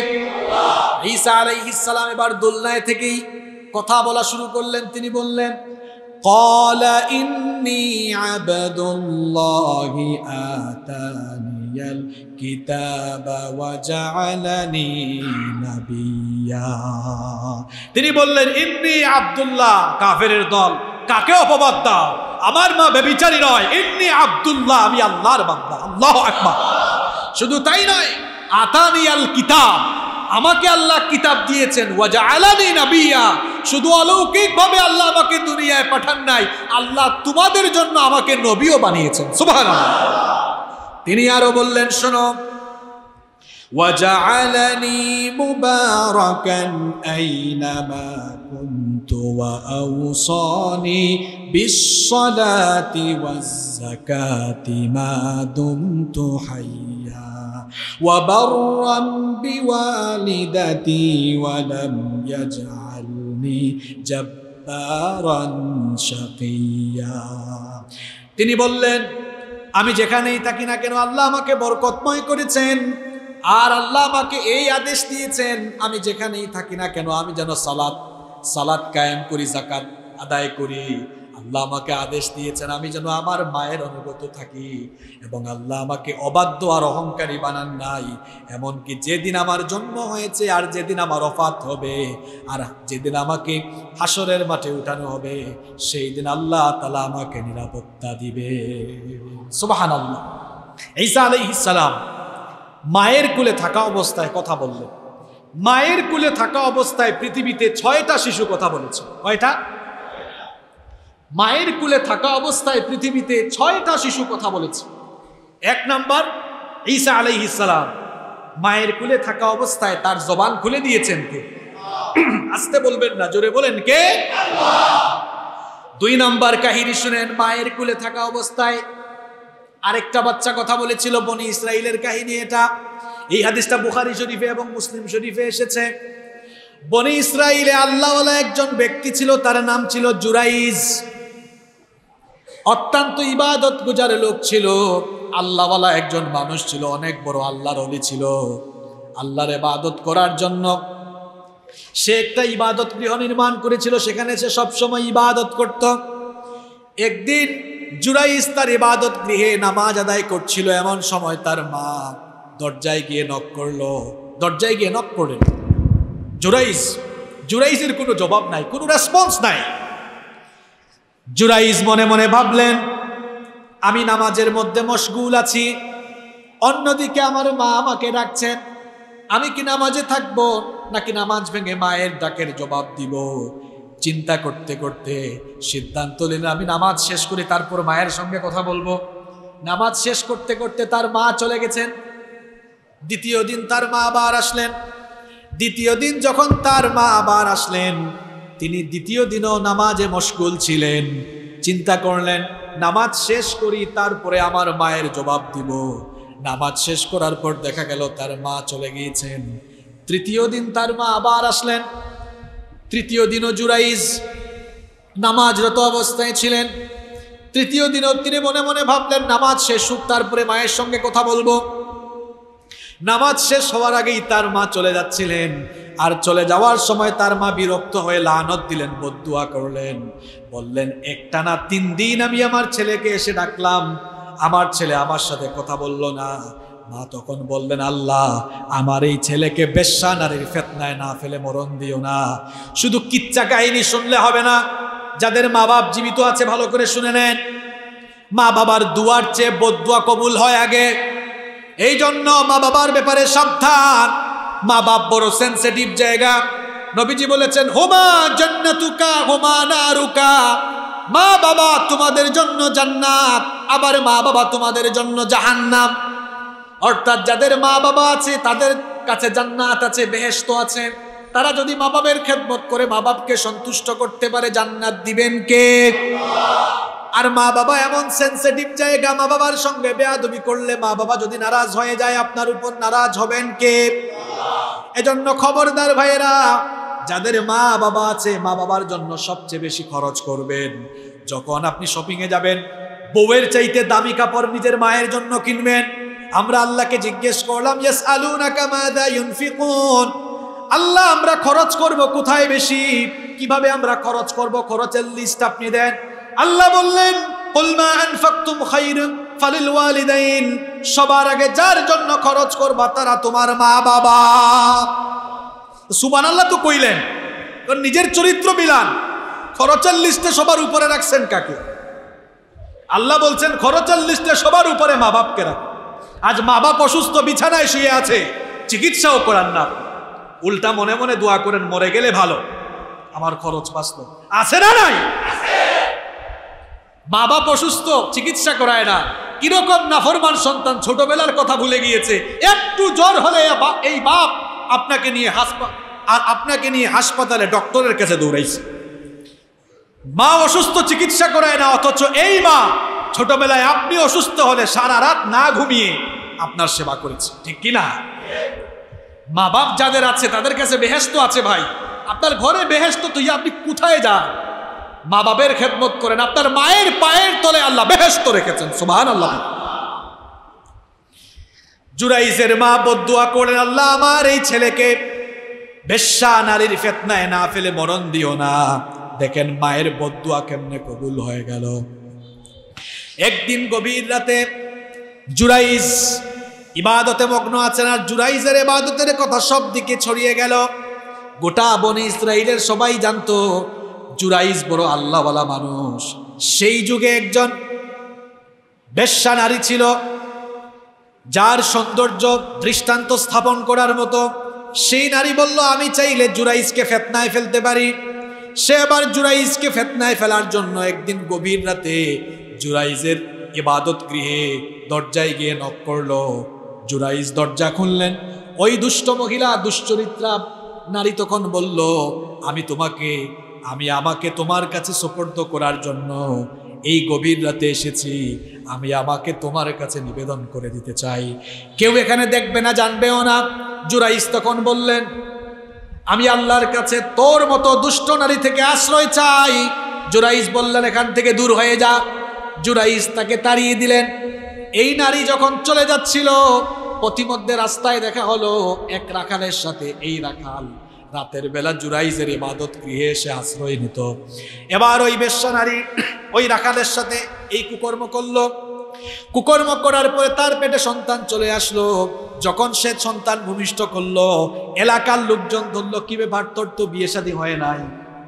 ঈসা আলাইহিসালাম এবার দোলনায় থেকেই কথা বলা শুরু করলেন তিনি বললেন قال إني عبد الله آتاني الكتاب وجعلني نبيا তিনি বললেন ইন্নি আব্দুল্লাহ কাফেরের দল কাকে অপবাদ দাও আমার মা বেবিচারি নয় ইন্নি আব্দুল্লাহ আমি আল্লাহর বান্দা আল্লাহ একবার শুধু তাই নয় আতানি কিতাব আমাকে আল্লাহ কিতাব দিয়েছেন ওয়াজা আলানি নাবিয়া শুধু অলৌকিকভাবে আল্লাহ আমাকে দুনিয়ায় পাঠান নাই আল্লাহ তোমাদের জন্য আমাকে নবীও বানিয়েছেন সুভান তিনি আরো বললেন শোনো وجعلني مباركا أينما كنت وأوصاني بالصلاة والزكاة ما دمت حيا وبرا بوالدتي ولم يجعلني جبارا شقيا তিনি বললেন আমি যেখানেই থাকি না কেন আল্লাহ আমাকে বরকতময় করেছেন আর আল্লাহ আমাকে এই আদেশ দিয়েছেন আমি যেখানেই থাকি না কেন আমি যেন সালাদ সালাদ কায়েম করি জাকাত আদায় করি আল্লাহ আমাকে আদেশ দিয়েছেন আমি যেন আমার মায়ের অনুগত থাকি এবং আল্লাহ আমাকে অবাধ্য আর অহংকারী বানান নাই এমনকি যেদিন আমার জন্ম হয়েছে আর যেদিন আমার অফাত হবে আর যেদিন আমাকে হাসরের মাঠে উঠানো হবে সেই দিন আল্লাহ তালা আমাকে নিরাপত্তা দিবে সুবাহান আল্লাহ ইসা আলাইহিস ইসালাম মায়ের কুলে থাকা অবস্থায় কথা বললো মায়ের কুলে থাকা অবস্থায় পৃথিবীতে ছয়টা শিশু কথা বলেছে কয়টা মায়ের কুলে থাকা অবস্থায় পৃথিবীতে ছয়টা শিশু কথা বলেছে এক নাম্বার ঈসা আলাইহিসালাম মায়ের কুলে থাকা অবস্থায় তার জবান খুলে দিয়েছেন কে আসতে বলবেন না জোরে বলেন কে দুই নাম্বার কাহিনী শুনেন মায়ের কুলে থাকা অবস্থায় আরেকটা বাচ্চা কথা বলেছিল বনি ইসরাইলের কাহিনী এটা এই হাদিসটা বুখারি শরীফে এবং মুসলিম শরীফে এসেছে বনি ইসরাইলে আল্লাহওয়ালা একজন ব্যক্তি ছিল তার নাম ছিল জুরাইজ অত্যন্ত ইবাদত গুজারে লোক ছিল আল্লাহওয়ালা একজন মানুষ ছিল অনেক বড় আল্লাহর অলি ছিল আল্লাহর ইবাদত করার জন্য সে একটা ইবাদত গৃহ নির্মাণ করেছিল সেখানে সে সবসময় ইবাদত করত একদিন জুরাইস তার ইবাদত গৃহে নামাজ আদায় করছিল এমন সময় তার মা দরজায় গিয়ে নক করলো দরজায় গিয়ে নক করলেন জুরাইস জুরাইসের কোনো জবাব নাই কোনো রেসপন্স নাই জুরাইস মনে মনে ভাবলেন আমি নামাজের মধ্যে মশগুল আছি অন্যদিকে আমার মা আমাকে ডাকছেন আমি কি নামাজে থাকবো নাকি নামাজ ভেঙে মায়ের ডাকের জবাব দিব চিন্তা করতে করতে সিদ্ধান্ত নিলেন আমি নামাজ শেষ করি তারপর মায়ের সঙ্গে কথা বলবো নামাজ শেষ করতে করতে তার মা চলে গেছেন দ্বিতীয় দিন তার মা আবার আসলেন দ্বিতীয় দিন যখন তার মা আবার আসলেন তিনি দ্বিতীয় দিনও নামাজে মশগুল ছিলেন চিন্তা করলেন নামাজ শেষ করি তারপরে আমার মায়ের জবাব দিব নামাজ শেষ করার পর দেখা গেল তার মা চলে গিয়েছেন তৃতীয় দিন তার মা আবার আসলেন তৃতীয় দিনও জুরাইজ নামাজরত অবস্থায় ছিলেন তৃতীয় দিনও তিনি মনে মনে ভাবলেন নামাজ শেষ হোক তারপরে মায়ের সঙ্গে কথা বলবো নামাজ শেষ হওয়ার আগেই তার মা চলে যাচ্ছিলেন আর চলে যাওয়ার সময় তার মা বিরক্ত হয়ে লানত দিলেন বদুয়া করলেন বললেন একটা না তিন দিন আমি আমার ছেলেকে এসে ডাকলাম আমার ছেলে আমার সাথে কথা বলল না মা তখন বললেন আল্লাহ আমার এই ছেলেকে বেশা নারীর ফেতনায় না ফেলে মরণ দিও না শুধু কিচ্ছা কাহিনী শুনলে হবে না যাদের মা বাপ জীবিত আছে ভালো করে শুনে নেন মা বাবার দুয়ার চেয়ে বদুয়া কবুল হয় আগে এই জন্য মা বাবার ব্যাপারে সাবধান মা বাপ বড় সেন্সিটিভ জায়গা নবীজি বলেছেন হোমা জন্নাতুকা হোমা নারুকা মা বাবা তোমাদের জন্য জান্নাত আবার মা বাবা তোমাদের জন্য জাহান্নাম অর্থাৎ যাদের মা বাবা আছে তাদের কাছে জান্নাত আছে বেহেস্ত আছে তারা যদি মা বাবের খেদমত করে মা বাবকে সন্তুষ্ট করতে পারে জান্নাত দিবেন কে আর মা বাবা এমন সেন্সিটিভ জায়গা মা বাবার সঙ্গে বেয়াদবি করলে মা বাবা যদি নারাজ হয়ে যায় আপনার উপর নারাজ হবেন কে এজন্য খবরদার ভাইয়েরা যাদের মা বাবা আছে মা বাবার জন্য সবচেয়ে বেশি খরচ করবেন যখন আপনি শপিংয়ে যাবেন বউয়ের চাইতে দামি কাপড় নিজের মায়ের জন্য কিনবেন আমরা আল্লাহকে জিজ্ঞেস করলাম ইয়াস ইউনফিকুন আল্লাহ আমরা খরচ করব কোথায় বেশি কিভাবে আমরা খরচ করব খরচের লিস্ট আপনি দেন আল্লাহ বললেন ফালিল সবার আগে যার জন্য খরচ করবা তারা তোমার মা বাবা সুবান আল্লাহ তো কইলেন নিজের চরিত্র মিলান খরচের লিস্টে সবার উপরে রাখছেন কাকে আল্লাহ বলছেন খরচের লিস্টে সবার উপরে মা বাপকে রাখো আজ মা বাপ অসুস্থ বিছানায় শুয়ে আছে চিকিৎসাও করান না উল্টা মনে মনে দোয়া করেন মরে গেলে ভালো আমার খরচ বাঁচল আছে না নাই মা বাপ অসুস্থ চিকিৎসা করায় না কিরকম নাফরমান সন্তান ছোটবেলার কথা ভুলে গিয়েছে একটু জ্বর হলে এই বাপ আপনাকে নিয়ে হাসপা আর আপনাকে নিয়ে হাসপাতালে ডক্টরের কাছে দৌড়াইছে মা অসুস্থ চিকিৎসা করায় না অথচ এই মা ছোটবেলায় আপনি অসুস্থ হলে সারা রাত না ঘুমিয়ে আপনার সেবা করেছে ঠিক কিনা মা বাপ যাদের আছে তাদের কাছে বেহেস্ত আছে ভাই আপনার ঘরে বেহেস্ত তুই আপনি কোথায় যান মা বাবের খেদমত করেন আপনার মায়ের পায়ের তলে আল্লাহ বেহেস্ত রেখেছেন সুবাহান আল্লাহ জুরাইজের মা বদুয়া করেন আল্লাহ আমার এই ছেলেকে বেশ্যা নারীর ফেতনায় না ফেলে মরণ দিও না দেখেন মায়ের বদুয়া কেমনে কবুল হয়ে গেল একদিন গভীর রাতে জুরাইজ ইবাদতে মগ্ন আছেন আর জুরাইজের ইবাদতের কথা সব দিকে ছড়িয়ে গেল গোটা বনে ইসরাইলের সবাই জানতো জুরাইজ বড় আল্লাহওয়ালা মানুষ সেই যুগে একজন বেশ্যা নারী ছিল যার সৌন্দর্য দৃষ্টান্ত স্থাপন করার মতো সেই নারী বলল আমি চাইলে জুরাইজকে ফেতনায় ফেলতে পারি সে আবার জুরাইজকে ফেতনায় ফেলার জন্য একদিন গভীর রাতে জুরাইজের ইবাদত গৃহে দরজায় গিয়ে নক করল জুরাইজ দরজা খুললেন ওই দুষ্ট মহিলা দুশ্চরিত্রা নারী তখন বলল আমি তোমাকে আমি আমাকে তোমার কাছে সোপর্দ করার জন্য এই গভীর রাতে এসেছি আমি আমাকে তোমার কাছে নিবেদন করে দিতে চাই কেউ এখানে দেখবে না জানবেও না জুরাইস তখন বললেন আমি আল্লাহর কাছে তোর মতো দুষ্ট নারী থেকে আশ্রয় চাই জুরাইস বললেন এখান থেকে দূর হয়ে যা জুরাইজ তাকে তাড়িয়ে দিলেন এই নারী যখন চলে যাচ্ছিল পথিমধ্যে রাস্তায় দেখা হলো এক রাখালের সাথে এই রাখাল রাতের বেলা জুরাইজের ইবাদত গৃহে এসে আশ্রয় নিত এবার ওই বেশ্যা নারী ওই রাখালের সাথে এই কুকর্ম করল কুকর্ম করার পরে তার পেটে সন্তান চলে আসলো যখন সে সন্তান ভূমিষ্ঠ করলো এলাকার লোকজন ধরল কি ব্যাপার তোর তো বিয়ে সাদী হয় নাই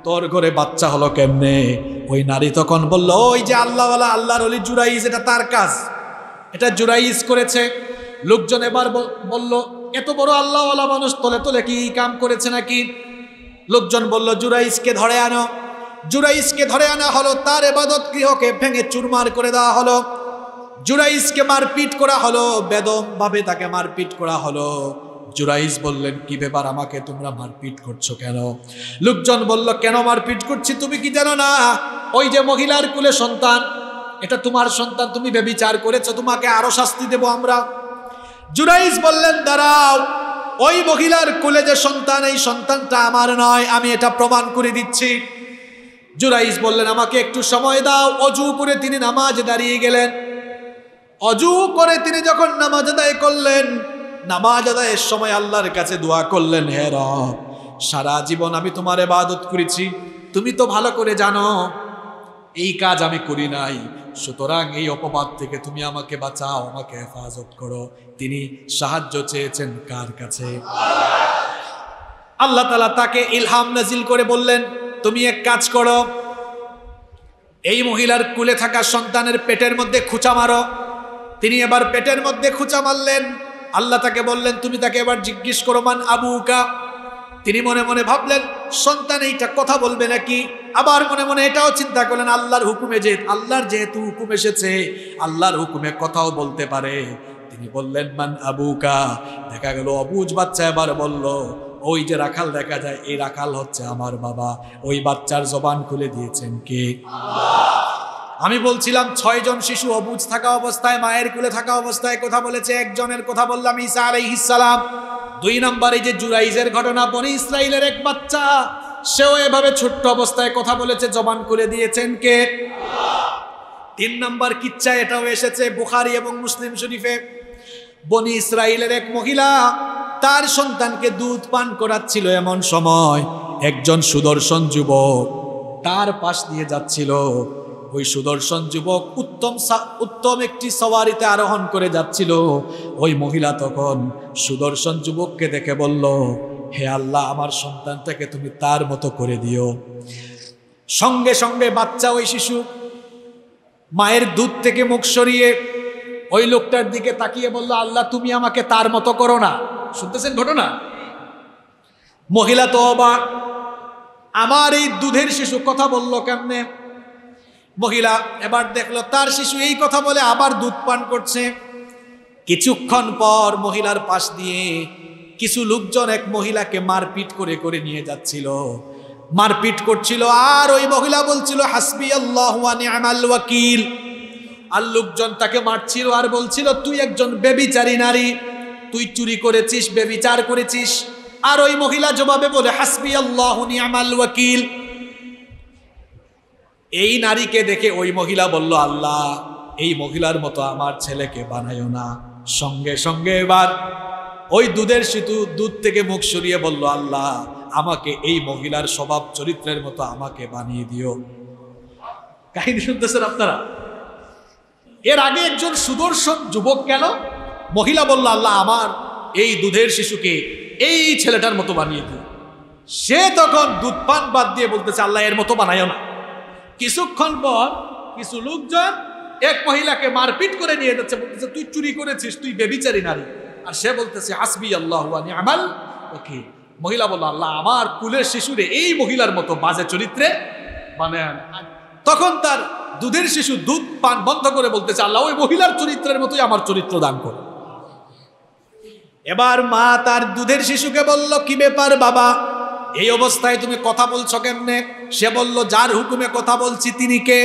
তোর ঘরে বাচ্চা হলো কেমনে ওই নারী তখন বলল ওই যে আল্লাহওয়ালা আল্লাহর অলি জুরাইজ এটা তার কাজ এটা জুরাইজ করেছে লোকজন এবার বলল এত বড় আল্লাহওয়ালা মানুষ তোলে তোলে কি কাম করেছে নাকি লোকজন বলল জুরাইজকে ধরে আনো জুরাইজকে ধরে আনা হলো তার এবাদত গৃহকে ভেঙে চুরমার করে দেওয়া হলো জুরাইজকে মারপিট করা হলো বেদমভাবে তাকে মারপিট করা হলো জুরাইজ বললেন কি ব্যাপার আমাকে তোমরা মারপিট করছো কেন লোকজন বলল কেন মারপিট করছি তুমি কি জানো না ওই যে মহিলার কুলে সন্তান এটা তোমার সন্তান তুমি বেবিচার করেছো তোমাকে আরো শাস্তি দেব আমরা জুরাইজ বললেন দাঁড়াও ওই মহিলার কুলে যে সন্তান এই সন্তানটা আমার নয় আমি এটা প্রমাণ করে দিচ্ছি জুরাইজ বললেন আমাকে একটু সময় দাও অজু করে তিনি নামাজ দাঁড়িয়ে গেলেন অজু করে তিনি যখন নামাজ আদায় করলেন নামাজ আদায়ের সময় আল্লাহর কাছে দোয়া করলেন হে রব সারা জীবন আমি তোমার এবাদত করেছি তুমি তো ভালো করে জানো এই কাজ আমি করি নাই সুতরাং এই অপবাদ থেকে তুমি আমাকে বাঁচাও আমাকে হেফাজত করো তিনি সাহায্য চেয়েছেন কার কাছে আল্লাহ তালা তাকে ইলহাম নাজিল করে বললেন তুমি এক কাজ করো এই মহিলার কুলে থাকা সন্তানের পেটের মধ্যে খুঁচা মারো তিনি এবার পেটের মধ্যে খুঁচা মারলেন আল্লাহ তাকে বললেন তুমি তাকে এবার জিজ্ঞেস করো মান আবুকা তিনি মনে মনে ভাবলেন সন্তান এইটা কথা বলবে নাকি আবার মনে মনে এটাও চিন্তা করলেন আল্লাহর হুকুমে যে আল্লাহর যেহেতু হুকুম এসেছে আল্লাহর হুকুমে কথাও বলতে পারে তিনি বললেন মান আবুকা দেখা গেল অবুজ বাচ্চা এবার বলল ওই যে রাখাল দেখা যায় এই রাখাল হচ্ছে আমার বাবা ওই বাচ্চার জবান খুলে দিয়েছেন কে আমি বলছিলাম ছয়জন শিশু অবুজ থাকা অবস্থায় মায়ের কুলে থাকা অবস্থায় কথা বলেছে একজনের কথা বললাম ইসা ইসালাম দুই নম্বরে যে জুরাইজের ঘটনা বনি ইসরায়েলের এক বাচ্চা সেও এভাবে ছোট্ট অবস্থায় কথা বলেছে জবান খুলে দিয়েছেন কে তিন নম্বর কিচ্ছা এটাও এসেছে বুখারি এবং মুসলিম শরীফে বনি ইসরায়েলের এক মহিলা তার সন্তানকে দুধ পান করাচ্ছিল এমন সময় একজন সুদর্শন যুবক তার পাশ দিয়ে যাচ্ছিল ওই সুদর্শন যুবক উত্তম উত্তম একটি সওয়ারিতে আরোহণ করে যাচ্ছিল ওই মহিলা তখন সুদর্শন যুবককে দেখে বলল হে আল্লাহ আমার সন্তানটাকে তুমি তার মতো করে দিও সঙ্গে সঙ্গে বাচ্চা ওই শিশু মায়ের দুধ থেকে মুখ সরিয়ে ওই লোকটার দিকে তাকিয়ে বলল আল্লাহ তুমি আমাকে তার মতো করো না শুনতেছেন ঘটনা মহিলা তো অবাক আমার এই দুধের শিশু কথা বলল কেমনে মহিলা এবার দেখলো তার শিশু এই কথা বলে আবার দুধ পান করছে কিছুক্ষণ পর মহিলার পাশ দিয়ে কিছু লোকজন এক মহিলাকে মারপিট করে করে নিয়ে যাচ্ছিল মারপিট করছিল আর ওই মহিলা বলছিল হাসবি আল্লাহ ওয়াকিল আর লোকজন তাকে মারছিল আর বলছিল তুই একজন বেবিচারী নারী তুই চুরি করেছিস বেবিচার করেছিস আর ওই মহিলা জবাবে বলে হাসবি আল্লাহ আমাল ওয়াকিল এই নারীকে দেখে ওই মহিলা বলল আল্লাহ এই মহিলার মতো আমার ছেলেকে বানায় না সঙ্গে সঙ্গে এবার ওই দুধের সেতু দুধ থেকে মুখ সরিয়ে বলল আল্লাহ আমাকে এই মহিলার স্বভাব চরিত্রের মতো আমাকে বানিয়ে দিও কাহিনী শুনতেছেন আপনারা এর আগে একজন সুদর্শন যুবক কেন মহিলা বলল আল্লাহ আমার এই দুধের শিশুকে এই ছেলেটার মতো বানিয়ে দিও সে তখন দুধ পান বাদ দিয়ে বলতেছে আল্লাহ এর মতো বানায় না কিছুক্ষণ পর কিছু লোকজন এক মহিলাকে মারপিট করে নিয়ে যাচ্ছে বলতেছে তুই চুরি করেছিস তুই বেবিচারি নারী আর সে বলতেছে হাসবি আল্লাহ আমাল ওকে মহিলা বলল আল্লাহ আমার কুলের শিশুরে এই মহিলার মতো বাজে চরিত্রে মানে তখন তার দুধের শিশু দুধ পান বন্ধ করে বলতেছে আল্লাহ ওই মহিলার চরিত্রের মতোই আমার চরিত্র দান করে এবার মা তার দুধের শিশুকে বলল কি ব্যাপার বাবা এই অবস্থায় তুমি কথা বলছো কেমনে সে বলল যার হুকুমে কথা বলছি তিনি কে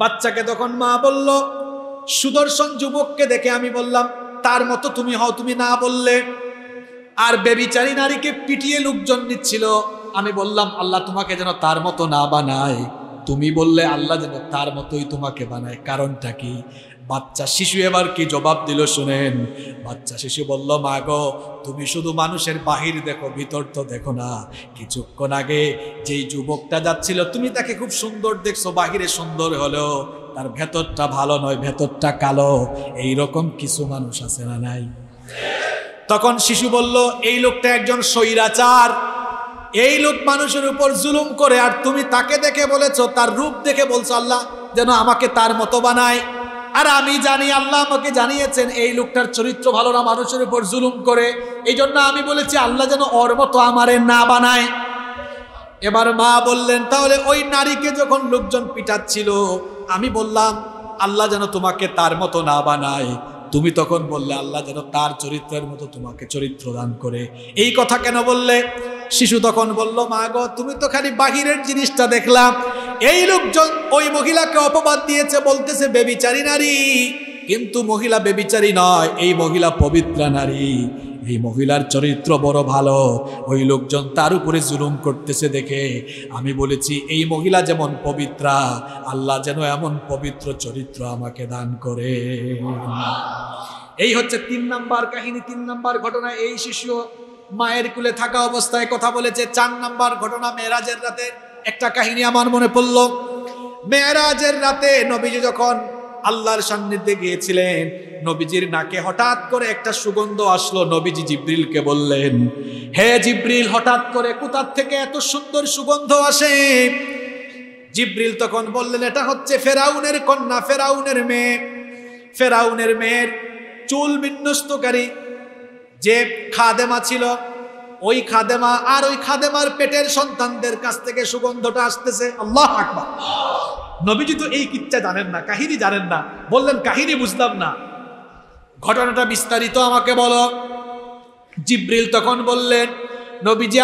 বাচ্চাকে তখন মা বলল সুদর্শন যুবককে দেখে আমি বললাম তার মতো তুমি হও তুমি না বললে আর বেবিচারী নারীকে পিটিয়ে লোকজন নিচ্ছিল আমি বললাম আল্লাহ তোমাকে যেন তার মতো না বানায় তুমি বললে আল্লাহ যেন তার মতোই তোমাকে বানায় কারণটা কি বাচ্চা শিশু এবার কি জবাব দিল শুনেন বাচ্চা শিশু বলল মা গো তুমি শুধু মানুষের বাহির দেখো ভিতর তো দেখো না কিছুক্ষণ আগে যেই যুবকটা যাচ্ছিল তুমি তাকে খুব সুন্দর দেখছো বাহিরে সুন্দর হলেও তার ভেতরটা ভালো নয় ভেতরটা কালো এই রকম কিছু মানুষ আছে না নাই তখন শিশু বলল এই লোকটা একজন স্বৈরাচার এই লোক মানুষের উপর জুলুম করে আর তুমি তাকে দেখে বলেছো তার রূপ দেখে বলছো আল্লাহ যেন আমাকে তার মতো বানায় আর আমি জানি আল্লাহ আমাকে জানিয়েছেন এই লোকটার চরিত্র ভালো না মানুষের উপর জুলুম করে এই জন্য আমি বলেছি আল্লাহ যেন ওর মতো আমারে না বানায় এবার মা বললেন তাহলে ওই নারীকে যখন লোকজন পিটাচ্ছিল আমি বললাম আল্লাহ যেন তোমাকে তার মতো না বানায় তুমি তখন বললে আল্লাহ যেন তার চরিত্রের মতো তোমাকে চরিত্র দান করে এই কথা কেন বললে শিশু তখন বলল মা গো তুমি তো খালি বাহিরের জিনিসটা দেখলাম এই লোকজন ওই মহিলাকে অপবাদ দিয়েছে বলতেছে বেবিচারী নারী কিন্তু মহিলা বেবিচারী নয় এই মহিলা পবিত্রা নারী এই মহিলার চরিত্র বড় ভালো ওই লোকজন তার উপরে জুলুম করতেছে দেখে আমি বলেছি এই মহিলা যেমন পবিত্রা আল্লাহ যেন এমন পবিত্র চরিত্র আমাকে দান করে এই হচ্ছে তিন নাম্বার কাহিনী তিন নাম্বার ঘটনা এই শিশু মায়ের কুলে থাকা অবস্থায় কথা বলেছে চার নাম্বার ঘটনা মেয়েরাজের রাতে একটা কাহিনী আমার মনে পড়ল মেয়েরাজের রাতে নবীজি যখন আল্লাহর সান্নিধ্যে গিয়েছিলেন নবীজির নাকে হঠাৎ করে একটা সুগন্ধ আসলো নবীজি জিব্রিলকে বললেন হে জিব্রিল হঠাৎ করে কোথার থেকে এত সুন্দর সুগন্ধ আসে জিব্রিল তখন বললেন এটা হচ্ছে ফেরাউনের কন্যা ফেরাউনের মেয়ে ফেরাউনের মেয়ের চুল বিন্যস্তকারী যে খাদেমা ছিল ওই খাদেমা আর ওই খাদেমার পেটের সন্তানদের কাছ থেকে সুগন্ধটা আসতেছে আল্লাহ আকবর নবীজি তো এই কিচ্ছা জানেন না কাহিনী জানেন না বললেন কাহিনী বুঝলাম না ঘটনাটা বিস্তারিত আমাকে বলো জিব্রিল তখন বললেন নবীজি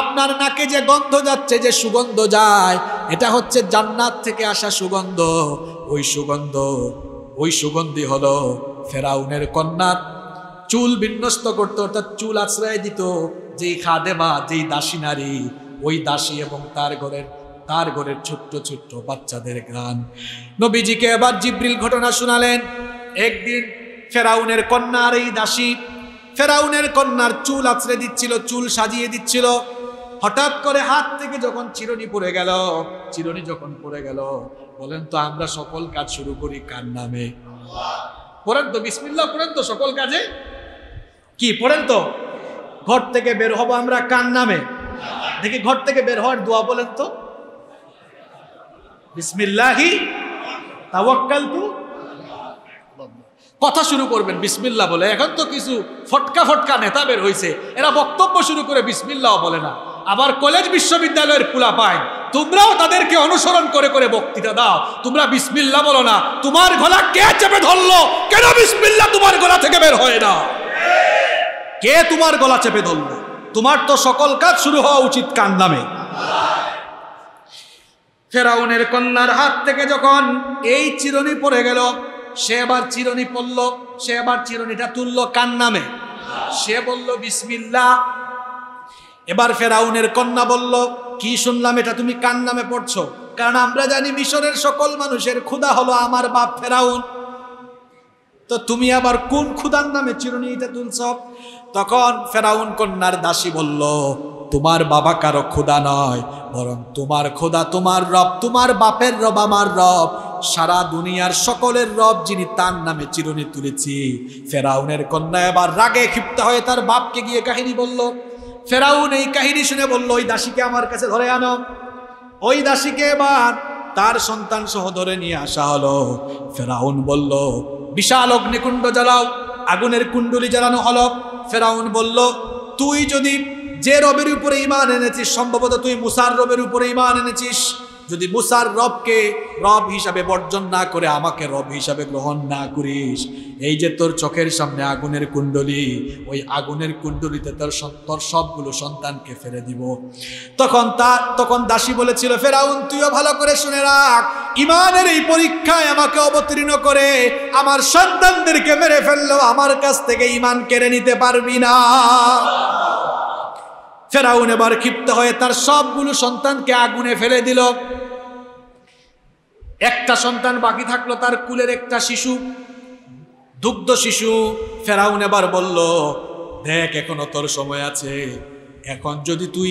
আপনার নাকে যে গন্ধ যাচ্ছে যে সুগন্ধ যায় এটা হচ্ছে জান্নাত থেকে আসা সুগন্ধ ওই সুগন্ধ ওই সুগন্ধি হলো ফেরাউনের কন্যা চুল বিন্যস্ত করত অর্থাৎ চুল আশ্রয় দিত যেই খাদেমা যেই দাসী নারী ওই দাসী এবং তার ঘরের তার ঘরের ছোট্ট ছোট্ট বাচ্চাদের গান নবীজিকে এবার জিব্রিল ঘটনা শোনালেন একদিন ফেরাউনের কন্যার এই দাসী ফেরাউনের কন্যার চুল আছড়ে দিচ্ছিল চুল সাজিয়ে দিচ্ছিল হঠাৎ করে হাত থেকে যখন চিরনি পড়ে গেল চিরনি যখন পড়ে গেল বলেন তো আমরা সকল কাজ শুরু করি কার নামে পড়েন তো বিসমিল্লা পড়েন তো সকল কাজে কি পড়েন তো ঘর থেকে বের হব আমরা কার নামে দেখি ঘর থেকে বের হওয়ার দোয়া বলেন তো বিসমিল্লাহি তাওয়াক্কালতু কথা শুরু করবেন বিসমিল্লাহ বলে এখন তো কিছু ফটকা ফটকা নেতা বের হয়েছে এরা বক্তব্য শুরু করে বিসমিল্লাহ বলে না আবার কলেজ বিশ্ববিদ্যালয়ের পুলা পায় তোমরাও তাদেরকে অনুসরণ করে করে বক্তৃতা দাও তোমরা বিসমিল্লাহ বলো না তোমার গলা কে চেপে ধরলো কেন বিসমিল্লাহ তোমার গলা থেকে বের হয় না কে তোমার গলা চেপে ধরলো তোমার তো সকল কাজ শুরু হওয়া উচিত কান নামে ফেরাউনের কন্যার হাত থেকে যখন এই চিরনি পড়ে গেল সে আবার চিরনি পড়ল সে আবার চিরনিটা তুলল কান নামে সে বলল বিসমিল্লা এবার ফেরাউনের কন্যা বলল কি শুনলাম এটা তুমি কান নামে পড়ছো কারণ আমরা জানি মিশরের সকল মানুষের ক্ষুদা হলো আমার বাপ ফেরাউন তো তুমি আবার কোন ক্ষুদার নামে চিরনিটা তুলছ তখন ফেরাউন কন্যার দাসী বলল তোমার বাবা কারো খোদা নয় বরং তোমার খোদা তোমার রব তোমার বাপের রব আমার রব সারা দুনিয়ার সকলের রব যিনি তার নামে চিরুনি তুলেছি ফেরাউনের কন্যা এবার রাগে ক্ষিপ্ত হয়ে তার বাপকে গিয়ে কাহিনী বলল ফেরাউন এই কাহিনী শুনে বলল ওই দাসীকে আমার কাছে ধরে আনো ওই দাসীকে এবার তার সন্তান সহ ধরে নিয়ে আসা হলো ফেরাউন বলল বিশাল অগ্নিকুণ্ড জ্বালাও আগুনের কুণ্ডুলি জ্বালানো হলো ফেরাউন বলল তুই যদি যে রবের উপরে ইমান এনেছিস সম্ভবত তুই মুসার রবের উপরে ইমান এনেছিস যদি মুসার রবকে রব হিসাবে বর্জন না করে আমাকে রব হিসাবে গ্রহণ না করিস এই যে তোর চোখের সামনে আগুনের কুণ্ডলি ওই আগুনের কুণ্ডলিতে তোর তোর সবগুলো সন্তানকে ফেলে দিব তখন তা তখন দাসী বলেছিল ফেরাউন তুইও ভালো করে শুনে রাখ ইমানের এই পরীক্ষায় আমাকে অবতীর্ণ করে আমার সন্তানদেরকে মেরে ফেললো আমার কাছ থেকে ইমান কেড়ে নিতে পারবি না ফেরাউন এবার ক্ষিপ্ত হয়ে তার সবগুলো সন্তানকে আগুনে ফেলে দিল একটা সন্তান বাকি থাকলো তার কুলের একটা শিশু দুগ্ধ শিশু ফেরাউন এবার বলল দেখ এখনো তোর সময় আছে এখন যদি তুই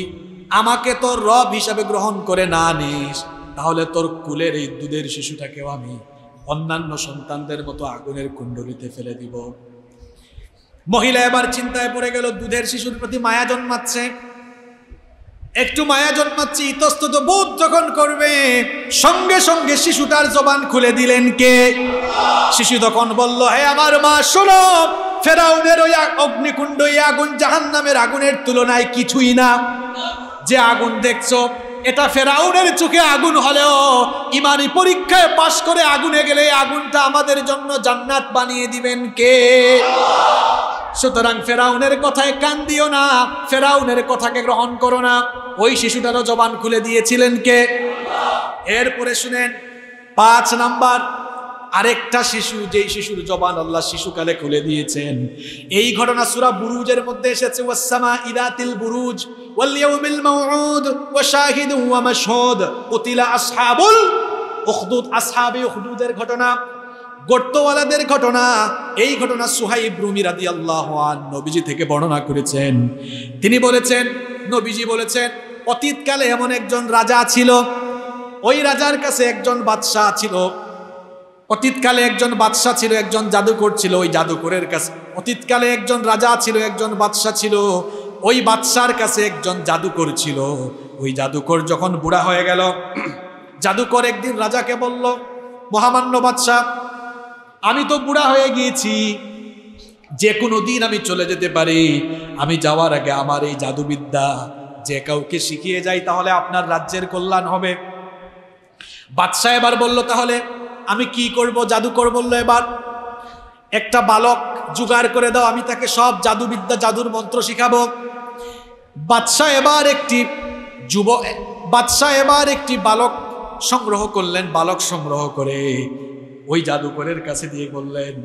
আমাকে তোর রব হিসাবে গ্রহণ করে না নিস তাহলে তোর কুলের এই দুধের শিশুটাকেও আমি অন্যান্য সন্তানদের মতো আগুনের কুণ্ডলিতে ফেলে দিব মহিলা এবার চিন্তায় পড়ে গেল দুধের শিশুর প্রতি মায়া জন্মাচ্ছে একটু মায়া জন্মাচ্ছি ইতস্তত বোধ যখন করবে সঙ্গে সঙ্গে শিশুটার জবান খুলে দিলেন কে শিশু তখন বলল হে আমার মা শোনো ফেরাউনের ওই অগ্নিকুণ্ড আগুন জাহান্নামের আগুনের তুলনায় কিছুই না যে আগুন দেখছো এটা ফেরাউনের চোখে আগুন হলেও ইমানি পরীক্ষায় পাশ করে আগুনে গেলে আগুনটা আমাদের জন্য জান্নাত বানিয়ে দিবেন কে সুতরাং ফেরাউনের কথায় কান দিও না ফেরাউনের কথাকে গ্রহণ করো না ওই শিশুটারও জবান খুলে দিয়েছিলেন কে এরপরে শুনেন পাঁচ নাম্বার আরেকটা শিশু যেই শিশুর জবান আল্লাহ শিশুকালে খুলে দিয়েছেন এই ঘটনা সুরা বুরুজের মধ্যে এসেছে ওয়াসামা ইদাতিল বুরুজ ইয়াউমিল মাউউদ ওয়া শাহিদ ওয়া মাশহুদ কুতিলা আসহাবুল উখদুদ আসহাবে উখদুদের ঘটনা গর্তওয়ালাদের ঘটনা এই ঘটনা সুহাইব রুমি রাদি আল্লাহ নবীজি থেকে বর্ণনা করেছেন তিনি বলেছেন নবীজি বলেছেন অতীতকালে এমন একজন রাজা ছিল ওই রাজার কাছে একজন বাদশাহ ছিল অতীতকালে একজন বাদশাহ ছিল একজন জাদুকর ছিল ওই জাদুকরের কাছে অতীতকালে একজন রাজা ছিল একজন বাদশাহ ছিল ওই বাদশার কাছে একজন জাদুকর ছিল ওই জাদুকর যখন বুড়া হয়ে গেল (clears throat) জাদুকর একদিন রাজাকে বলল মহামান্য বাদশাহ আমি তো বুড়া হয়ে গিয়েছি যে কোনো দিন আমি চলে যেতে পারি আমি যাওয়ার আগে আমার এই জাদুবিদ্যা যে কাউকে শিখিয়ে যাই তাহলে আপনার রাজ্যের কল্যাণ হবে বাদশাহ এবার বলল তাহলে আমি কি করব জাদুকর বললো এবার একটা বালক জোগাড় করে দাও আমি তাকে সব জাদুবিদ্যা জাদুর মন্ত্র শিখাবো বাদশাহ এবার একটি যুব বাদশাহ এবার একটি বালক সংগ্রহ করলেন বালক সংগ্রহ করে ওই জাদুকরের কাছে দিয়ে বললেন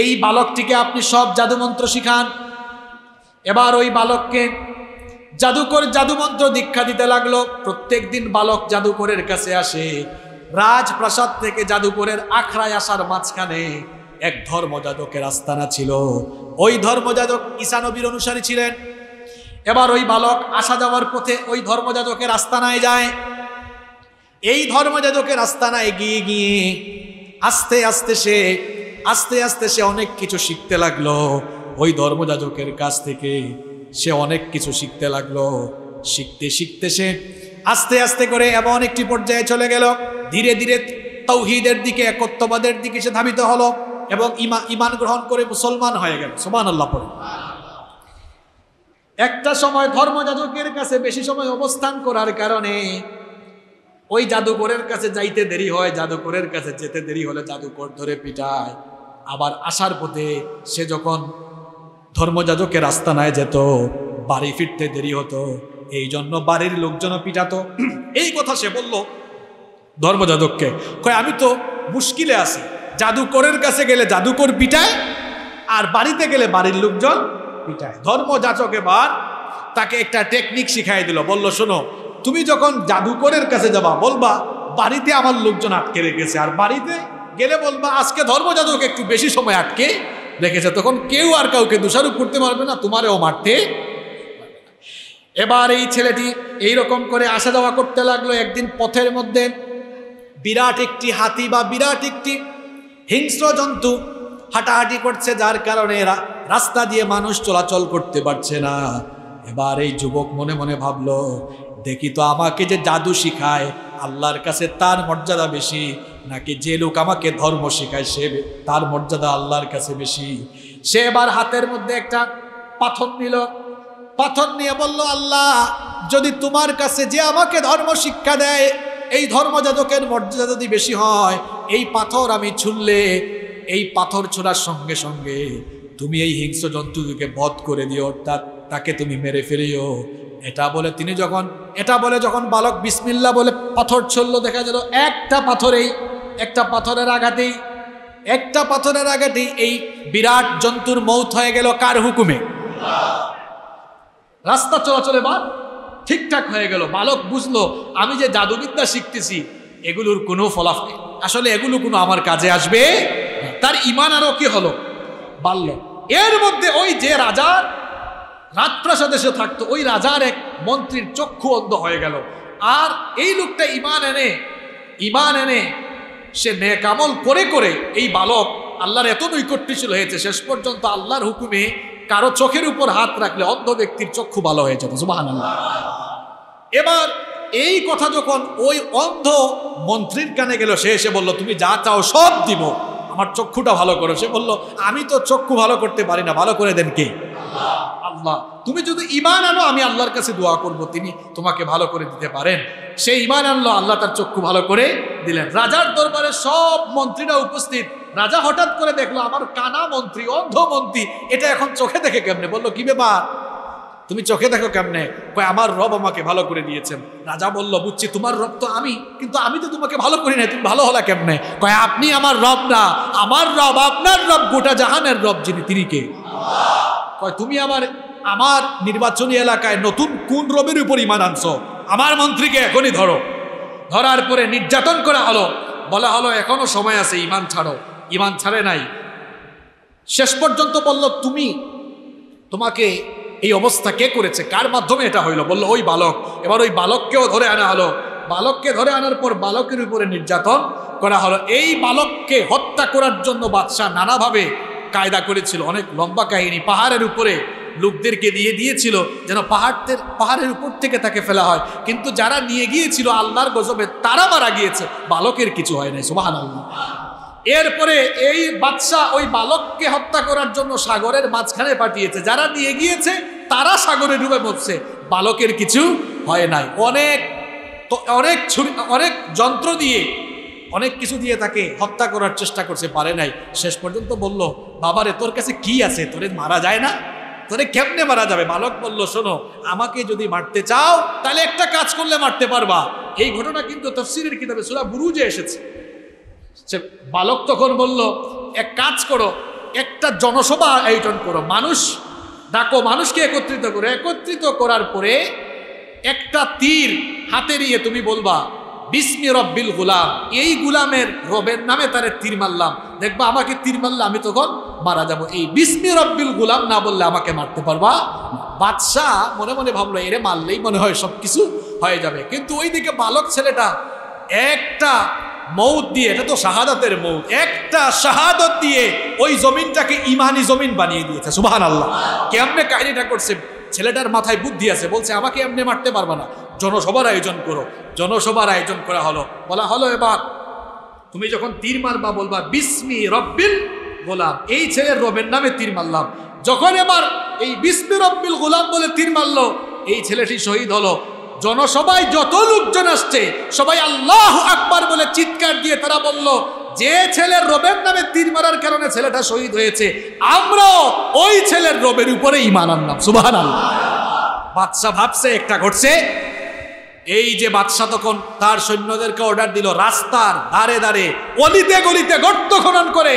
এই বালকটিকে আপনি সব জাদুমন্ত্র শিখান এবার ওই বালককে জাদুকর জাদুমন্ত্র দীক্ষা দিতে লাগলো প্রত্যেক দিন বালক জাদুকরের কাছে আসে রাজপ্রাসাদ থেকে জাদুকরের আখড়ায় আসার মাঝখানে এক ধর্মযাজকের আস্তানা ছিল ওই ধর্মযাজক ঈশানবীর অনুসারী ছিলেন এবার ওই বালক আসা যাওয়ার পথে ওই ধর্মযাজকের আস্তানায় যায় এই ধর্মযাজকের আস্তানায় গিয়ে গিয়ে আস্তে আস্তে সে আস্তে আস্তে সে অনেক কিছু শিখতে লাগলো ওই ধর্মযাজকের কাছ থেকে সে অনেক কিছু শিখতে লাগলো শিখতে শিখতে সে আস্তে আস্তে করে এমন একটি পর্যায়ে চলে গেল ধীরে ধীরে তৌহিদের দিকে একত্ববাদের দিকে সে ধাবিত হলো এবং ইমা ইমান গ্রহণ করে মুসলমান হয়ে গেল সোমান আল্লাহ পরে একটা সময় ধর্মযাজকের কাছে বেশি সময় অবস্থান করার কারণে ওই জাদুকরের কাছে যাইতে দেরি হয় জাদুকরের কাছে যেতে দেরি হলে জাদুকর ধরে পিটায় আবার আসার পথে সে যখন ধর্ম রাস্তা নেয় যেত বাড়ি ফিরতে দেরি হতো এই জন্য বাড়ির লোকজন পিটাতো এই কথা সে বলল ধর্মযাজককে কয় আমি তো মুশকিলে আছি জাদুকরের কাছে গেলে জাদুকর পিটায় আর বাড়িতে গেলে বাড়ির লোকজন পিটায় ধর্মযাচক এবার তাকে একটা টেকনিক শিখাই দিল বলল শোনো তুমি যখন জাদুকরের কাছে যাবা বলবা বাড়িতে আমার লোকজন আটকে রেখেছে আর বাড়িতে গেলে বলবা আজকে যাদক একটু বেশি সময় আটকে রেখেছে তখন কেউ আর কাউকে দোষারোপ করতে পারবে না তোমারও মারতে এবার এই ছেলেটি এই রকম করে আসা যাওয়া করতে লাগলো একদিন পথের মধ্যে বিরাট একটি হাতি বা বিরাট একটি হিংস্র জন্তু হাঁটাহাঁটি করছে যার কারণে এরা রাস্তা দিয়ে মানুষ চলাচল করতে পারছে না এবার এই যুবক মনে মনে ভাবলো দেখি তো আমাকে যে জাদু শিখায় আল্লাহর কাছে তার মর্যাদা বেশি নাকি যে লোক আমাকে ধর্ম শিখায় সে তার মর্যাদা আল্লাহর কাছে বেশি সে এবার হাতের মধ্যে একটা পাথর নিল পাথর নিয়ে বলল আল্লাহ যদি তোমার কাছে যে আমাকে ধর্ম শিক্ষা দেয় এই ধর্মযাজকের মর্যাদা যদি বেশি হয় এই পাথর আমি ছুঁড়লে এই পাথর ছোড়ার সঙ্গে সঙ্গে তুমি এই হিংস্র জন্তুকে বধ করে দিও অর্থাৎ তাকে তুমি মেরে ফেলিও এটা বলে তিনি যখন এটা বলে যখন বালক বিসমিল্লা বলে পাথর ছড়ল দেখা যেল একটা পাথরেই একটা পাথরের আঘাতেই একটা পাথরের আঘাতেই এই বিরাট জন্তুর মৌত হয়ে গেল কার হুকুমে রাস্তা চলাচলে বা ঠিকঠাক হয়ে গেল বালক বুঝলো আমি যে জাদুবিদ্যা শিখতেছি এগুলোর কোনো ফলাফ নেই আসলে এগুলো কোনো আমার কাজে আসবে তার ইমান আরও কি হলো বাড়ল এর মধ্যে ওই যে রাজার রাত্রাসাদে সে থাকতো ওই রাজার এক মন্ত্রীর চক্ষু অন্ধ হয়ে গেল আর এই লোকটা ইমান এনে ইমান এনে সে নেকামল করে করে এই বালক আল্লাহর এত নৈকট্যশীল হয়েছে শেষ পর্যন্ত আল্লাহর হুকুমে কারো চোখের উপর হাত রাখলে অন্ধ ব্যক্তির চক্ষু ভালো হয়ে যেত সুবাহান এবার এই কথা যখন ওই অন্ধ মন্ত্রীর কানে গেল সে এসে বলল তুমি যা চাও সব দিব আমার চক্ষুটা ভালো করো সে বলল আমি তো চক্ষু ভালো করতে পারি না ভালো করে দেন কে আল্লাহ তুমি যদি ইমান আনো আমি আল্লাহর কাছে দোয়া করব তিনি তোমাকে ভালো করে দিতে পারেন সে ইমান আনলো আল্লাহ তার চক্ষু ভালো করে দিলেন রাজার দরবারে সব মন্ত্রীরা উপস্থিত রাজা হঠাৎ করে দেখলো আমার কানা মন্ত্রী অন্ধ মন্ত্রী এটা এখন চোখে দেখে কেমনে বললো কি ব্যাপার তুমি চোখে দেখো কেমনে কয় আমার রব আমাকে ভালো করে দিয়েছেন রাজা বলল বুঝছি তোমার রব তো আমি কিন্তু আমি তো তোমাকে ভালো করি না তুমি ভালো হলা কেমনে কয় আপনি আমার রব না আমার রব আপনার রব গোটা জাহানের রব যিনি তিনি কে কয় তুমি আমার আমার নির্বাচনী এলাকায় নতুন কোন রবের উপর ইমান আনছো আমার মন্ত্রীকে এখনই ধরো ধরার পরে নির্যাতন করা হলো বলা হলো এখনো সময় আছে ইমান ছাড়ো ইমান ছাড়ে নাই শেষ পর্যন্ত বলল তুমি তোমাকে এই অবস্থা কে করেছে কার মাধ্যমে এটা হইলো বলল ওই বালক এবার ওই বালককেও ধরে আনা হলো বালককে ধরে আনার পর বালকের উপরে নির্যাতন করা হলো এই বালককে হত্যা করার জন্য বাদশাহ নানাভাবে কায়দা করেছিল অনেক লম্বা কাহিনী পাহাড়ের উপরে লোকদেরকে দিয়ে দিয়েছিল যেন পাহাড়দের পাহাড়ের উপর থেকে তাকে ফেলা হয় কিন্তু যারা নিয়ে গিয়েছিল আল্লাহর গজবে তারা মারা গিয়েছে বালকের কিছু হয় নাই সুবাহ আল্লাহ এরপরে এই বাচ্চা ওই বালককে হত্যা করার জন্য সাগরের মাঝখানে পাঠিয়েছে যারা নিয়ে গিয়েছে তারা সাগরে ডুবে পড়ছে বালকের কিছু হয় নাই অনেক অনেক ছবি অনেক যন্ত্র দিয়ে অনেক কিছু দিয়ে তাকে হত্যা করার চেষ্টা করছে পারে নাই শেষ পর্যন্ত বলল বাবারে তোর কাছে কি আছে তোরে মারা যায় না তোরে কেমনে মারা যাবে বালক বলল শোনো আমাকে যদি মারতে চাও তাহলে একটা কাজ করলে মারতে পারবা এই ঘটনা কিন্তু তফসিরের কিতাবে সুরা বুরুজে এসেছে সে বালক তখন বলল এক কাজ করো একটা জনসভা আয়োজন করো মানুষ ডাকো মানুষকে একত্রিত করো একত্রিত করার পরে একটা তীর হাতে নিয়ে তুমি বলবা বিস্মি রব্বিল গুলাম এই গুলামের রবের নামে তারে তীর মারলাম দেখবা আমাকে তীর মারলে আমি তখন মারা যাব এই বিস্মি রব্বিল গুলাম না বললে আমাকে মারতে পারবা বাদশাহ মনে মনে ভাবলো এরে মারলেই মনে হয় সব কিছু হয়ে যাবে কিন্তু ওইদিকে বালক ছেলেটা একটা মৌত দিয়ে এটা তো শাহাদাতের মৌত একটা শাহাদত দিয়ে ওই জমিনটাকে ইমানি জমিন বানিয়ে দিয়েছে সুবাহ আল্লাহ কেমনে কাহিনীটা করছে ছেলেটার মাথায় বুদ্ধি আছে বলছে আমাকে এমনি মারতে পারবে না জনসভার আয়োজন করো জনসভার আয়োজন করা হলো বলা হলো এবার তুমি যখন তীর মারবা বলবা বিস্মি রব্বিল গোলাম এই ছেলের রবের নামে তীর মারলাম যখন এবার এই বিস্মি রব্বিল গোলাম বলে তীর মারলো এই ছেলেটি শহীদ হলো জনসভায় যত লোকজন আসছে সবাই আল্লাহ আকবার বলে চিৎকার দিয়ে তারা বলল যে ছেলের রবের নামে তীর মারার কারণে ছেলেটা শহীদ হয়েছে আমরাও ওই ছেলের রবের উপরে ইমান আনলাম সুবাহ বাদশাহ ভাবছে একটা ঘটছে এই যে বাদশাহ তখন তার সৈন্যদেরকে অর্ডার দিল রাস্তার দাঁড়ে দাঁড়ে অলিতে গলিতে গর্ত খনন করে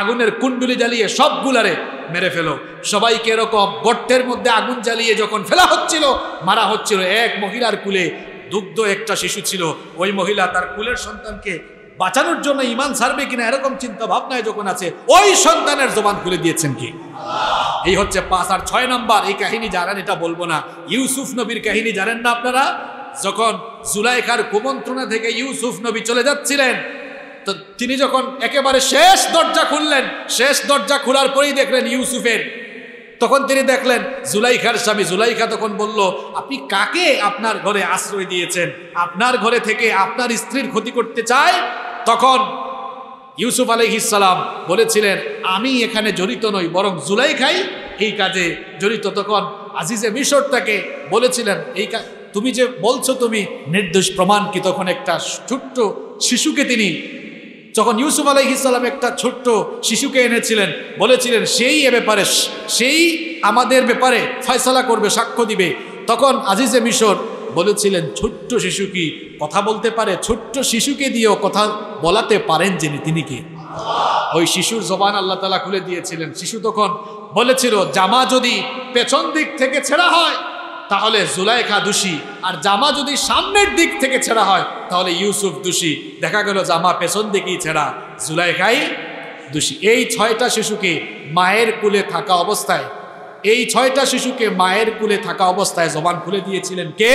আগুনের কুণ্ডুলি জ্বালিয়ে সবগুলারে মেরে ফেলো সবাইকে এরকম গর্তের মধ্যে আগুন জ্বালিয়ে যখন ফেলা হচ্ছিল মারা হচ্ছিল এক মহিলার কুলে দুগ্ধ একটা শিশু ছিল ওই মহিলা তার কুলের সন্তানকে বাঁচানোর জন্য ইমান সারবে কিনা এরকম চিন্তা ভাবনায় যখন আছে ওই সন্তানের জবান খুলে দিয়েছেন কি এই হচ্ছে পাঁচ আর ছয় নম্বর এই কাহিনী জানেন এটা বলবো না ইউসুফ নবীর কাহিনী জানেন না আপনারা যখন জুলাইখার কুমন্ত্রণা থেকে ইউসুফ নবী চলে যাচ্ছিলেন তো তিনি যখন একেবারে শেষ দরজা খুললেন শেষ দরজা খোলার পরেই দেখলেন ইউসুফের তখন তিনি দেখলেন জুলাইখার স্বামী জুলাইখা তখন বলল আপনি কাকে আপনার ঘরে আশ্রয় দিয়েছেন আপনার ঘরে থেকে আপনার স্ত্রীর ক্ষতি করতে চায় তখন ইউসুফ ইসালাম বলেছিলেন আমি এখানে জড়িত নই বরং জুলাইখাই এই কাজে জড়িত তখন আজিজে মিশর তাকে বলেছিলেন এই কাজ তুমি যে বলছো তুমি নির্দোষ প্রমাণ কি তখন একটা ছোট্ট শিশুকে তিনি যখন ইউসুফ আলহ ইসলাম একটা ছোট্ট শিশুকে এনেছিলেন বলেছিলেন সেই এ ব্যাপারে সেই আমাদের ব্যাপারে ফয়সলা করবে সাক্ষ্য দিবে তখন আজিজে মিশর বলেছিলেন ছোট্ট শিশু কি কথা বলতে পারে ছোট্ট শিশুকে দিয়েও কথা বলাতে পারেন যিনি তিনি কি ওই শিশুর জবান আল্লাহ তালা খুলে দিয়েছিলেন শিশু তখন বলেছিল জামা যদি পেছন দিক থেকে ছেড়া হয় তাহলে জুলাইখা দোষী আর জামা যদি সামনের দিক থেকে ছেঁড়া হয় তাহলে ইউসুফ দোষী দেখা গেল জামা পেছন দিকেই ছেঁড়া জুলাইখাই দোষী এই ছয়টা শিশুকে মায়ের কুলে থাকা অবস্থায় এই ছয়টা শিশুকে মায়ের কুলে থাকা অবস্থায় জবান খুলে দিয়েছিলেন কে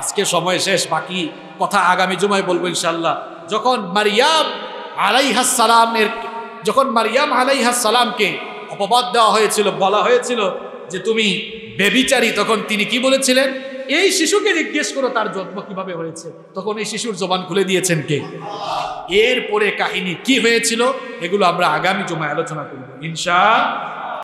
আজকে সময় শেষ বাকি কথা আগামী জুমায় বলবো ইনশাল্লাহ যখন মারিয়াম আলাইহাসালাম সালামের যখন মারিয়াম আলাইহাসালামকে অপবাদ দেওয়া হয়েছিল বলা হয়েছিল যে তুমি বেবিচারী তখন তিনি কি বলেছিলেন এই শিশুকে জিজ্ঞেস করো তার জন্ম কিভাবে হয়েছে তখন এই শিশুর জবান খুলে দিয়েছেন কে এরপরে কাহিনী কি হয়েছিল এগুলো আমরা আগামী জমায় আলোচনা করব ইনশা